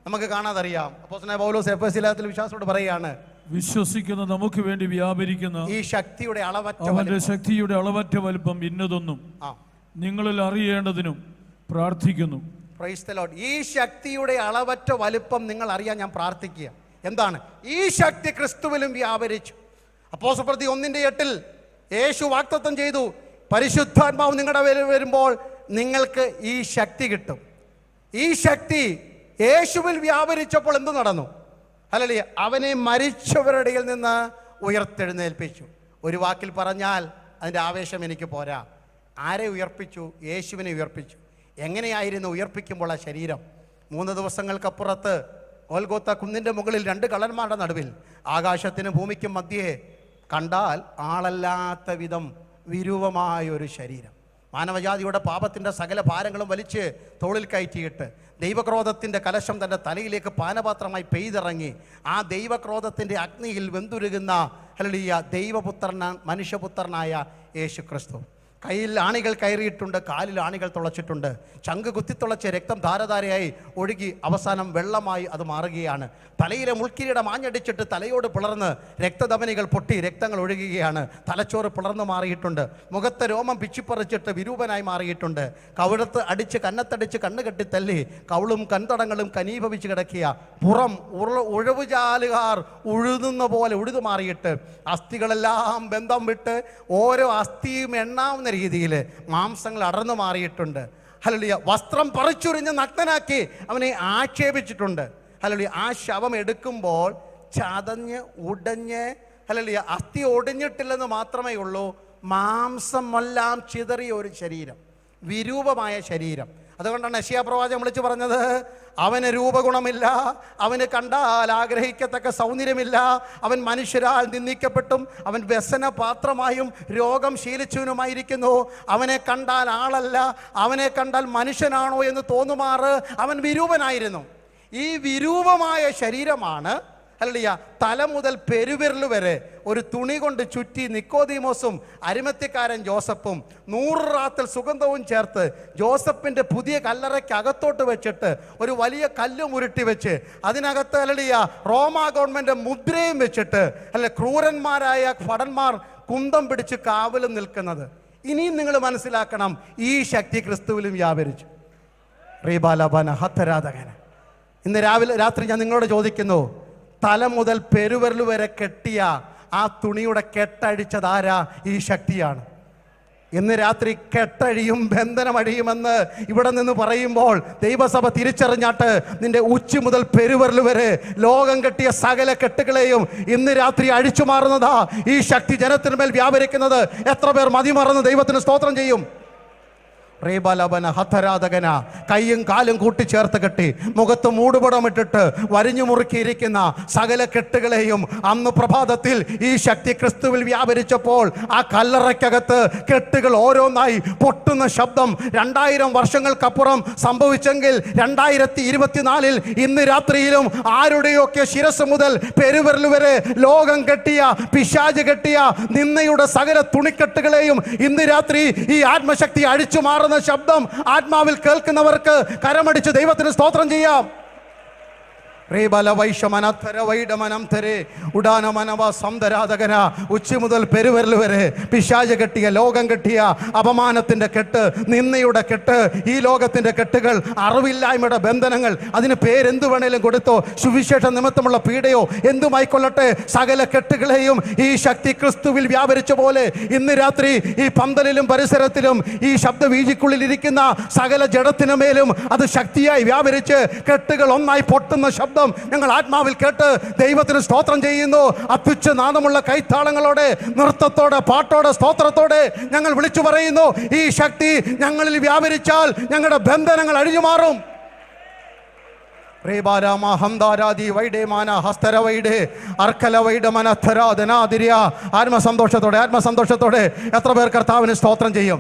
നമുക്ക് കാണാതറിയാം അപ്പോൾ തന്നെ പൗലോസ് എഫ് എസ് സി ലേഖനത്തിൽ വിശ്വാസത്തോട് പറയുകയാണ് വിശ്വസിക്കുന്ന നമുക്ക് വേണ്ടി വ്യാപരിക്കുന്ന ഈ ശക്തിയുടെ അളവറ്റ അവന്റെ ശക്തിയുടെ അളവറ്റ വലുപ്പം ഇന്നതൊന്നും നിങ്ങളിൽ അറിയേണ്ടതിനും പ്രാർത്ഥിക്കുന്നു ഈ ശക്തിയുടെ അളവറ്റ വലുപ്പം നിങ്ങൾ അറിയാൻ ഞാൻ പ്രാർത്ഥിക്കുക എന്താണ് ഈ ശക്തി ക്രിസ്തുവിലും വ്യാപരിച്ചു സുപ്രതി ഒന്നിന്റെ എട്ടിൽ യേശു വാക്തത്വം ചെയ്തു പരിശുദ്ധാത്മാവ് നിങ്ങളുടെ പേരിൽ വരുമ്പോൾ നിങ്ങൾക്ക് ഈ ശക്തി കിട്ടും ഈ ശക്തി യേശുവിൽ വ്യാപരിച്ചപ്പോൾ എന്ത് നടന്നു അല്ലെ അവനെ മരിച്ചവരുടെ നിന്ന് ഉയർത്തെഴുന്നേൽപ്പിച്ചു ഒരു വാക്കിൽ പറഞ്ഞാൽ അതിൻ്റെ ആവേശം എനിക്ക് പോരാ ആരെ ഉയർപ്പിച്ചു യേശുവിനെ ഉയർപ്പിച്ചു എങ്ങനെയായിരുന്നു ഉയർപ്പിക്കുമ്പോൾ ആ ശരീരം മൂന്ന് ദിവസങ്ങൾക്കപ്പുറത്ത് ഓൽഗോത്ത കുന്നിൻ്റെ മുകളിൽ രണ്ട് കള്ളന്മാരുടെ നടുവിൽ ആകാശത്തിന് ഭൂമിക്കും മധ്യേ കണ്ടാൽ ആളല്ലാത്ത വിധം വിരൂപമായൊരു ശരീരം മാനവജാതിയുടെ പാപത്തിൻ്റെ സകല ഭാരങ്ങളും വലിച്ച് തോളിൽ കയറ്റിയിട്ട് ദൈവക്രോധത്തിൻ്റെ കലശം തൻ്റെ തലയിലേക്ക് പാനപാത്രമായി പെയ്തിറങ്ങി ആ ദൈവക്രോധത്തിൻ്റെ അഗ്നിയിൽ വെന്തുരുകുന്ന ഹലിയ ദൈവപുത്രന മനുഷ്യപുത്രനായ യേശു ക്രിസ്തു കയ്യിൽ ആണികൾ കയറിയിട്ടുണ്ട് കാലിൽ ആണികൾ തുളച്ചിട്ടുണ്ട് ചങ്ക് കുത്തിത്തുളച്ച് രക്തം ധാരധാരയായി ഒഴുകി അവസാനം വെള്ളമായി അത് മാറുകയാണ് തലയിലെ മുൾക്കിരീടം ആഞ്ഞടിച്ചിട്ട് തലയോട് പിളർന്ന് രക്തധമനികൾ പൊട്ടി രക്തങ്ങൾ ഒഴുകുകയാണ് തലച്ചോറ് പിളർന്നു മാറിയിട്ടുണ്ട് മുഖത്തെ രോമം പിച്ചിപ്പറിച്ചിട്ട് വിരൂപനായി മാറിയിട്ടുണ്ട് കവിടത്ത് അടിച്ച് കന്നത്തടിച്ച് കണ്ണുകെട്ടി തല്ലി കവിളും കൺതടങ്ങളും കനീഭവിച്ച് കിടക്കിയ പുറം ഉഴവുചാലുകാർ ഉഴുതുന്ന പോലെ ഉഴുതു മാറിയിട്ട് അസ്ഥികളെല്ലാം ബന്ധം വിട്ട് ഓരോ അസ്ഥിയും എണ്ണാവുന്ന രീതിയിൽ മാംസങ്ങൾ അടർന്നു മാറിയിട്ടുണ്ട് ഹലളിയ വസ്ത്രം പറിച്ചുരിഞ്ഞ് നഗ്നനാക്കി അവനെ ആക്ഷേപിച്ചിട്ടുണ്ട് ഹലളിയ ആ ശവം എടുക്കുമ്പോൾ ചതഞ്ഞ് ഉടഞ്ഞ് ഹലളിയ അസ്ഥി ഒടിഞ്ഞിട്ടില്ലെന്ന് മാത്രമേ ഉള്ളൂ മാംസമെല്ലാം ചിതറിയ ഒരു ശരീരം വിരൂപമായ ശരീരം അതുകൊണ്ടാണ് യശിയ പ്രവാചകം വിളിച്ചു പറഞ്ഞത് അവന് രൂപഗുണമില്ല അവന് കണ്ടാൽ ആഗ്രഹിക്കത്തക്ക സൗന്ദര്യമില്ല അവൻ മനുഷ്യരാൽ നിന്ദിക്കപ്പെട്ടും അവൻ വ്യസന പാത്രമായും രോഗം ശീലിച്ചവനുമായിരിക്കുന്നു അവനെ കണ്ടാൽ ആളല്ല അവനെ കണ്ടാൽ മനുഷ്യനാണോ എന്ന് തോന്നുമാറ് അവൻ വിരൂപനായിരുന്നു ഈ വിരൂപമായ ശരീരമാണ് അല്ലടിയ തല മുതൽ പെരുവിരൽ വരെ ഒരു തുണി കൊണ്ട് ചുറ്റി നിക്കോദീമോസും അരിമത്യക്കാരൻ ജോസഫും നൂറ് റാത്തൽ സുഗന്ധവും ചേർത്ത് ജോസഫിൻ്റെ പുതിയ കല്ലറയ്ക്കകത്തോട്ട് വെച്ചിട്ട് ഒരു വലിയ കല്ലും ഉരുട്ടി വെച്ച് അതിനകത്ത് അല്ലടിയ റോമ ഗവൺമെൻറ് മുദ്രയും വെച്ചിട്ട് അല്ലെ ക്രൂരന്മാരായ ഭടന്മാർ കുന്തം പിടിച്ച് കാവലും നിൽക്കുന്നത് ഇനിയും നിങ്ങൾ മനസ്സിലാക്കണം ഈ ശക്തി ക്രിസ്തുവിലും വ്യാപരിച്ചു റീബാലബന ഇന്ന് രാവിലെ രാത്രി ഞാൻ നിങ്ങളോട് ചോദിക്കുന്നു തല മുതൽ പെരുവരൽ വരെ കെട്ടിയ ആ തുണിയുടെ കെട്ടഴിച്ചത് ആരാ ഈ ശക്തിയാണ് ഇന്ന് രാത്രി കെട്ടഴിയും ബന്ധനമഴിയുമെന്ന് ഇവിടെ നിന്ന് പറയുമ്പോൾ ദൈവസഭ തിരിച്ചറിഞ്ഞാട്ട് നിന്റെ ഉച്ച മുതൽ പെരുവരൽ വരെ ലോകം കെട്ടിയ സകല കെട്ടുകളെയും ഇന്ന് രാത്രി അഴിച്ചു മാറുന്നതാ ഈ ശക്തി ജനത്തിന് മേൽ വ്യാപരിക്കുന്നത് എത്ര പേർ മതിമറന്ന് ദൈവത്തിന് സ്തോത്രം ചെയ്യും റീബലബന ഹത്തരാധകന കൈയും കാലും കൂട്ടിച്ചേർത്ത് കെട്ടി മുഖത്ത് മൂടുപടമിട്ടിട്ട് വരിഞ്ഞു മുറുക്കിയിരിക്കുന്ന സകല കെട്ടുകളെയും അന്ന് പ്രഭാതത്തിൽ ഈ ശക്തി ക്രിസ്തുവിൽ വ്യാപരിച്ചപ്പോൾ ആ കല്ലറയ്ക്കകത്ത് കെട്ടുകൾ ഓരോന്നായി പൊട്ടുന്ന ശബ്ദം രണ്ടായിരം വർഷങ്ങൾക്കപ്പുറം സംഭവിച്ചെങ്കിൽ രണ്ടായിരത്തി ഇരുപത്തിനാലിൽ ഇന്ന് രാത്രിയിലും ആരുടെയൊക്കെ ശിരസ് മുതൽ പെരുവരൽ വരെ ലോകം കെട്ടിയ പിശാജ് കെട്ടിയ നിന്നയുടെ സകല തുണിക്കെട്ടുകളെയും ഇന്ന് രാത്രി ഈ ആത്മശക്തി അഴിച്ചു മാറുന്ന ശബ്ദം ആത്മാവിൽ കേൾക്കുന്നവർക്ക് കരമടിച്ച് ദൈവത്തിന് സ്തോത്രം ചെയ്യാം സംതരാധകന ഉച്ച മുതൽ പെരുവരൽ വരെ പിശാജ് കെട്ടിയ ലോകം കെട്ടിയ അപമാനത്തിൻ്റെ കെട്ട് നിന്നയുടെ കെട്ട് ഈ ലോകത്തിൻ്റെ കെട്ടുകൾ അറിവില്ലായ്മയുടെ ബന്ധനങ്ങൾ അതിന് പേരെന്തു വേണേലും കൊടുത്തോ സുവിശേഷ നിമിത്തമുള്ള പീഡയോ എന്തുമായിക്കൊള്ളട്ടെ സകല കെട്ടുകളെയും ഈ ശക്തി ക്രിസ്തുവിൽ വ്യാപരിച്ച പോലെ ഇന്ന് രാത്രി ഈ പന്തലിലും പരിസരത്തിലും ഈ ശബ്ദ വീജിക്കുള്ളിൽ ഇരിക്കുന്ന സകല മേലും അത് ശക്തിയായി വ്യാപരിച്ച് കെട്ടുകൾ ഒന്നായി പൊട്ടുന്ന ശബ്ദം ശബ്ദം ഞങ്ങൾ ആത്മാവിൽ കേട്ട് ദൈവത്തിന് സ്തോത്രം ചെയ്യുന്നു അത്യുച്ച നാദമുള്ള കൈത്താളങ്ങളോടെ നൃത്തത്തോടെ പാട്ടോടെ സ്തോത്രത്തോടെ ഞങ്ങൾ വിളിച്ചു പറയുന്നു ഈ ശക്തി ഞങ്ങളിൽ വ്യാപരിച്ചാൽ ഞങ്ങളുടെ ബന്ധനങ്ങൾ അഴിഞ്ഞു മാറും റേബാരാമ ഹംദാരാതി വൈഡേമാന ഹസ്തര അർക്കല വൈഡ് ആത്മസന്തോഷത്തോടെ ആത്മസന്തോഷത്തോടെ എത്ര പേർ കർത്താവിന് സ്തോത്രം ചെയ്യും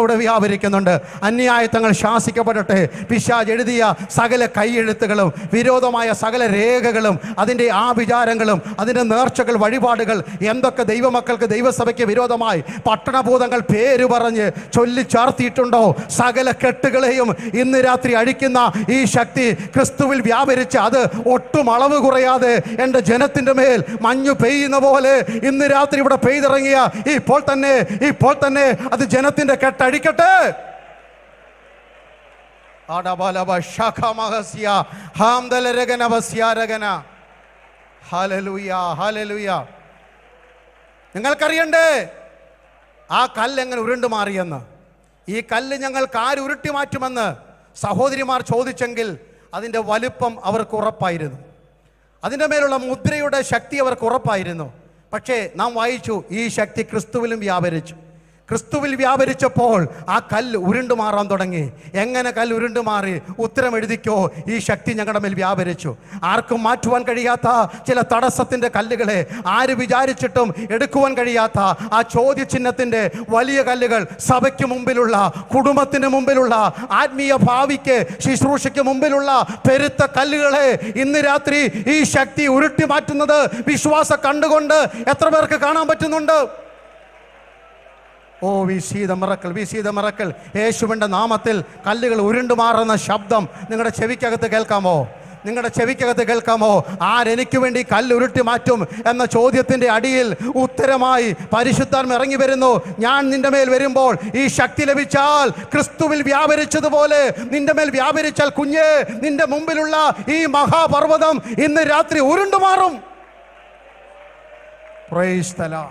അവിടെ വ്യാപരിക്കുന്നുണ്ട് അന്യായത്വങ്ങൾ ശാസിക്കപ്പെടട്ടെ പിശാജ് എഴുതിയ സകല കൈയെഴുത്തുകളും വിരോധമായ സകല രേഖകളും അതിൻ്റെ ആഭിചാരങ്ങളും അതിൻ്റെ നേർച്ചകൾ വഴിപാടുകൾ എന്തൊക്കെ ദൈവമക്കൾക്ക് ദൈവസഭയ്ക്ക് വിരോധമായി പട്ടണഭൂതങ്ങൾ പേര് പറഞ്ഞ് ചൊല്ലിച്ചാർത്തിയിട്ടുണ്ടോ സകല കെട്ടുകളെയും ഇന്ന് രാത്രി അഴിക്കുന്ന ഈ ശക്തി ക്രിസ്തു ക്രിസ്തുവിൽ വ്യാപരിച്ച് അത് ഒട്ടും അളവ് കുറയാതെ എൻ്റെ ജനത്തിൻ്റെ മേൽ മഞ്ഞു പെയ്യുന്ന പോലെ ഇന്ന് രാത്രി ഇവിടെ പെയ്തിറങ്ങിയ ഇപ്പോൾ തന്നെ ഇപ്പോൾ തന്നെ അത് ജനത്തിൻ്റെ കെട്ടടിക്കട്ടെ നിങ്ങൾക്കറിയണ്ടേ ആ കല്ല് എങ്ങനെ ഉരുണ്ടു മാറിയെന്ന് ഈ കല്ല് ഞങ്ങൾക്ക് ഉരുട്ടി മാറ്റുമെന്ന് സഹോദരിമാർ ചോദിച്ചെങ്കിൽ അതിൻ്റെ വലുപ്പം അവർക്ക് ഉറപ്പായിരുന്നു അതിൻ്റെ മേലുള്ള മുദ്രയുടെ ശക്തി അവർക്ക് ഉറപ്പായിരുന്നു പക്ഷേ നാം വായിച്ചു ഈ ശക്തി ക്രിസ്തുവിലും വ്യാപരിച്ചു ക്രിസ്തുവിൽ വ്യാപരിച്ചപ്പോൾ ആ കല്ല് ഉരുണ്ടു മാറാൻ തുടങ്ങി എങ്ങനെ കല്ല് ഉരുണ്ടു മാറി ഉത്തരം എഴുതിക്കോ ഈ ശക്തി ഞങ്ങളുടെ മേൽ വ്യാപരിച്ചു ആർക്കും മാറ്റുവാൻ കഴിയാത്ത ചില തടസ്സത്തിൻ്റെ കല്ലുകളെ ആര് വിചാരിച്ചിട്ടും എടുക്കുവാൻ കഴിയാത്ത ആ ചോദ്യചിഹ്നത്തിൻ്റെ വലിയ കല്ലുകൾ സഭയ്ക്ക് മുമ്പിലുള്ള കുടുംബത്തിന് മുമ്പിലുള്ള ആത്മീയ ഭാവിക്ക് ശുശ്രൂഷയ്ക്ക് മുമ്പിലുള്ള പെരുത്ത കല്ലുകളെ ഇന്ന് രാത്രി ഈ ശക്തി ഉരുട്ടി മാറ്റുന്നത് വിശ്വാസം കണ്ടുകൊണ്ട് എത്ര പേർക്ക് കാണാൻ പറ്റുന്നുണ്ട് oh we see the miracle we see the miracle യേശുവിൻ്റെ നാമത്തിൽ കല്ലുകൾ ഉരുണ്ടുമാറുന്ന മാറുന്ന ശബ്ദം നിങ്ങളുടെ ചെവിക്കകത്ത് കേൾക്കാമോ നിങ്ങളുടെ ചെവിക്കകത്ത് കേൾക്കാമോ ആരെനിക്ക് വേണ്ടി കല്ലുരുട്ടി മാറ്റും എന്ന ചോദ്യത്തിൻ്റെ അടിയിൽ ഉത്തരമായി പരിശുദ്ധം ഇറങ്ങി വരുന്നു ഞാൻ നിന്റെ മേൽ വരുമ്പോൾ ഈ ശക്തി ലഭിച്ചാൽ ക്രിസ്തുവിൽ വ്യാപരിച്ചതുപോലെ നിന്റെ മേൽ വ്യാപരിച്ചാൽ കുഞ്ഞ് നിന്റെ മുമ്പിലുള്ള ഈ മഹാപർവ്വതം ഇന്ന് രാത്രി ഉരുണ്ടുമാറും മാറും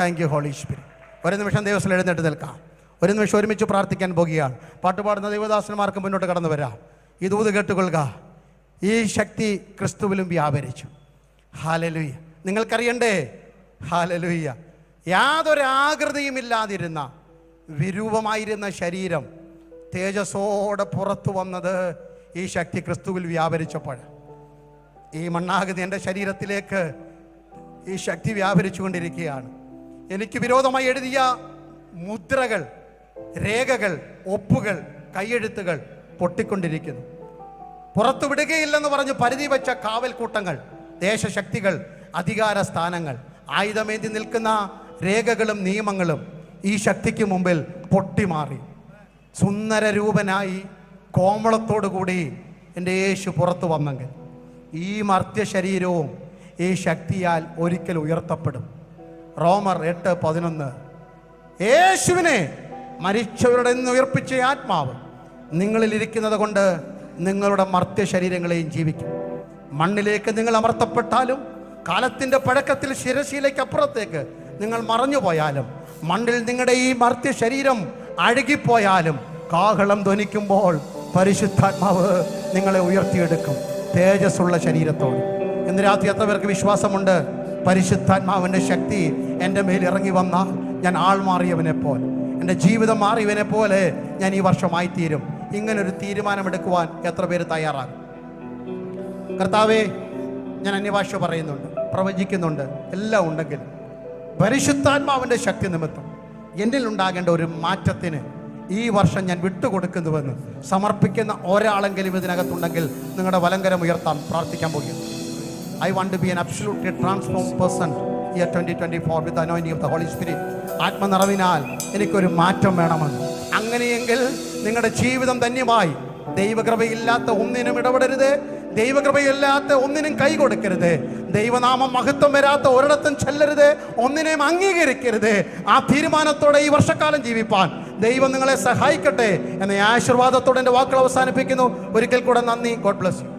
താങ്ക് യു ഹോളി സ്പിരിറ്റ് ഒരു നിമിഷം ദിവസം എഴുന്നേറ്റ് നിൽക്കാം ഒരു നിമിഷം ഒരുമിച്ച് പ്രാർത്ഥിക്കാൻ പോകുകയാണ് പാട്ടുപാടുന്ന ദൈവദാസന്മാർക്ക് മുന്നോട്ട് കടന്നു വരാം ഈ ദൂത് കേട്ടുകൊള്ളുക ഈ ശക്തി ക്രിസ്തുവിലും വ്യാപരിച്ചു ഹാലലുയ്യ നിങ്ങൾക്കറിയണ്ടേ ഹാലലുയ്യ ഇല്ലാതിരുന്ന വിരൂപമായിരുന്ന ശരീരം തേജസ്സോടെ പുറത്തു വന്നത് ഈ ശക്തി ക്രിസ്തുവിൽ വ്യാപരിച്ചപ്പോൾ ഈ മണ്ണാകുതി എൻ്റെ ശരീരത്തിലേക്ക് ഈ ശക്തി വ്യാപരിച്ചുകൊണ്ടിരിക്കുകയാണ് എനിക്ക് വിരോധമായി എഴുതിയ മുദ്രകൾ രേഖകൾ ഒപ്പുകൾ കൈയെഴുത്തുകൾ പൊട്ടിക്കൊണ്ടിരിക്കുന്നു പുറത്തു വിടുകയില്ലെന്ന് പറഞ്ഞ് പരിധി വെച്ച കാവൽക്കൂട്ടങ്ങൾ ദേശശക്തികൾ അധികാര സ്ഥാനങ്ങൾ ആയുധമേന്തി നിൽക്കുന്ന രേഖകളും നിയമങ്ങളും ഈ ശക്തിക്ക് മുമ്പിൽ പൊട്ടിമാറി സുന്ദരരൂപനായി കോമളത്തോടുകൂടി എൻ്റെ യേശു പുറത്തു വന്നെങ്കിൽ ഈ ശരീരവും ഈ ശക്തിയാൽ ഒരിക്കൽ ഉയർത്തപ്പെടും റോമർ എട്ട് പതിനൊന്ന് യേശുവിനെ മരിച്ചവരുടെ നിന്ന് ഉയർപ്പിച്ച ആത്മാവ് നിങ്ങളിലിരിക്കുന്നത് കൊണ്ട് നിങ്ങളുടെ മർത്യ ശരീരങ്ങളെയും ജീവിക്കും മണ്ണിലേക്ക് നിങ്ങൾ അമർത്തപ്പെട്ടാലും കാലത്തിൻ്റെ പഴക്കത്തിൽ ശിരശീലയ്ക്ക് അപ്പുറത്തേക്ക് നിങ്ങൾ മറഞ്ഞു പോയാലും മണ്ണിൽ നിങ്ങളുടെ ഈ മർത്യ ശരീരം അഴുകിപ്പോയാലും കാഹളം ധ്വനിക്കുമ്പോൾ പരിശുദ്ധാത്മാവ് നിങ്ങളെ ഉയർത്തിയെടുക്കും തേജസ്സുള്ള ശരീരത്തോട് ഇന്ന് രാത്രി എത്ര പേർക്ക് വിശ്വാസമുണ്ട് പരിശുദ്ധാത്മാവിൻ്റെ ശക്തി എൻ്റെ മേൽ ഇറങ്ങി വന്ന ഞാൻ ആൾ മാറിയവനെ പോലെ എൻ്റെ ജീവിതം മാറിയവനെ പോലെ ഞാൻ ഈ വർഷമായി തീരും ഇങ്ങനൊരു തീരുമാനമെടുക്കുവാൻ എത്ര പേര് തയ്യാറാകും കർത്താവേ ഞാൻ അന്യഭാഷ പറയുന്നുണ്ട് പ്രവചിക്കുന്നുണ്ട് എല്ലാം ഉണ്ടെങ്കിൽ പരിശുദ്ധാത്മാവിൻ്റെ ശക്തി നിമിത്തം എന്നിൽ ഉണ്ടാകേണ്ട ഒരു മാറ്റത്തിന് ഈ വർഷം ഞാൻ വിട്ടുകൊടുക്കുന്നുവെന്ന് സമർപ്പിക്കുന്ന ഒരാളെങ്കിലും ഇതിനകത്തുണ്ടെങ്കിൽ നിങ്ങളുടെ വലങ്കരം ഉയർത്താൻ പ്രാർത്ഥിക്കാൻ പോകുന്നു I want to be an absolutely transformed person year twenty twenty four with അനോയിനിങ് ഓഫ് ദ ഹോളി സ്പിരിറ്റ് നിറവിനാൽ എനിക്കൊരു മാറ്റം വേണമെന്ന് അങ്ങനെയെങ്കിൽ നിങ്ങളുടെ ജീവിതം ധന്യമായി ദൈവകൃപയില്ലാത്ത ഒന്നിനും ഇടപെടരുത് ദൈവകൃപയില്ലാത്ത ഒന്നിനും കൈ കൊടുക്കരുത് ദൈവനാമം മഹത്വം വരാത്ത ഒരിടത്തും ചെല്ലരുത് ഒന്നിനെയും അംഗീകരിക്കരുത് ആ തീരുമാനത്തോടെ ഈ വർഷക്കാലം ജീവിപ്പാൻ ദൈവം നിങ്ങളെ സഹായിക്കട്ടെ എന്ന ആശീർവാദത്തോടെ എൻ്റെ വാക്കുകൾ അവസാനിപ്പിക്കുന്നു ഒരിക്കൽ കൂടെ നന്ദി ഗോഡ് ബ്ലസ് യു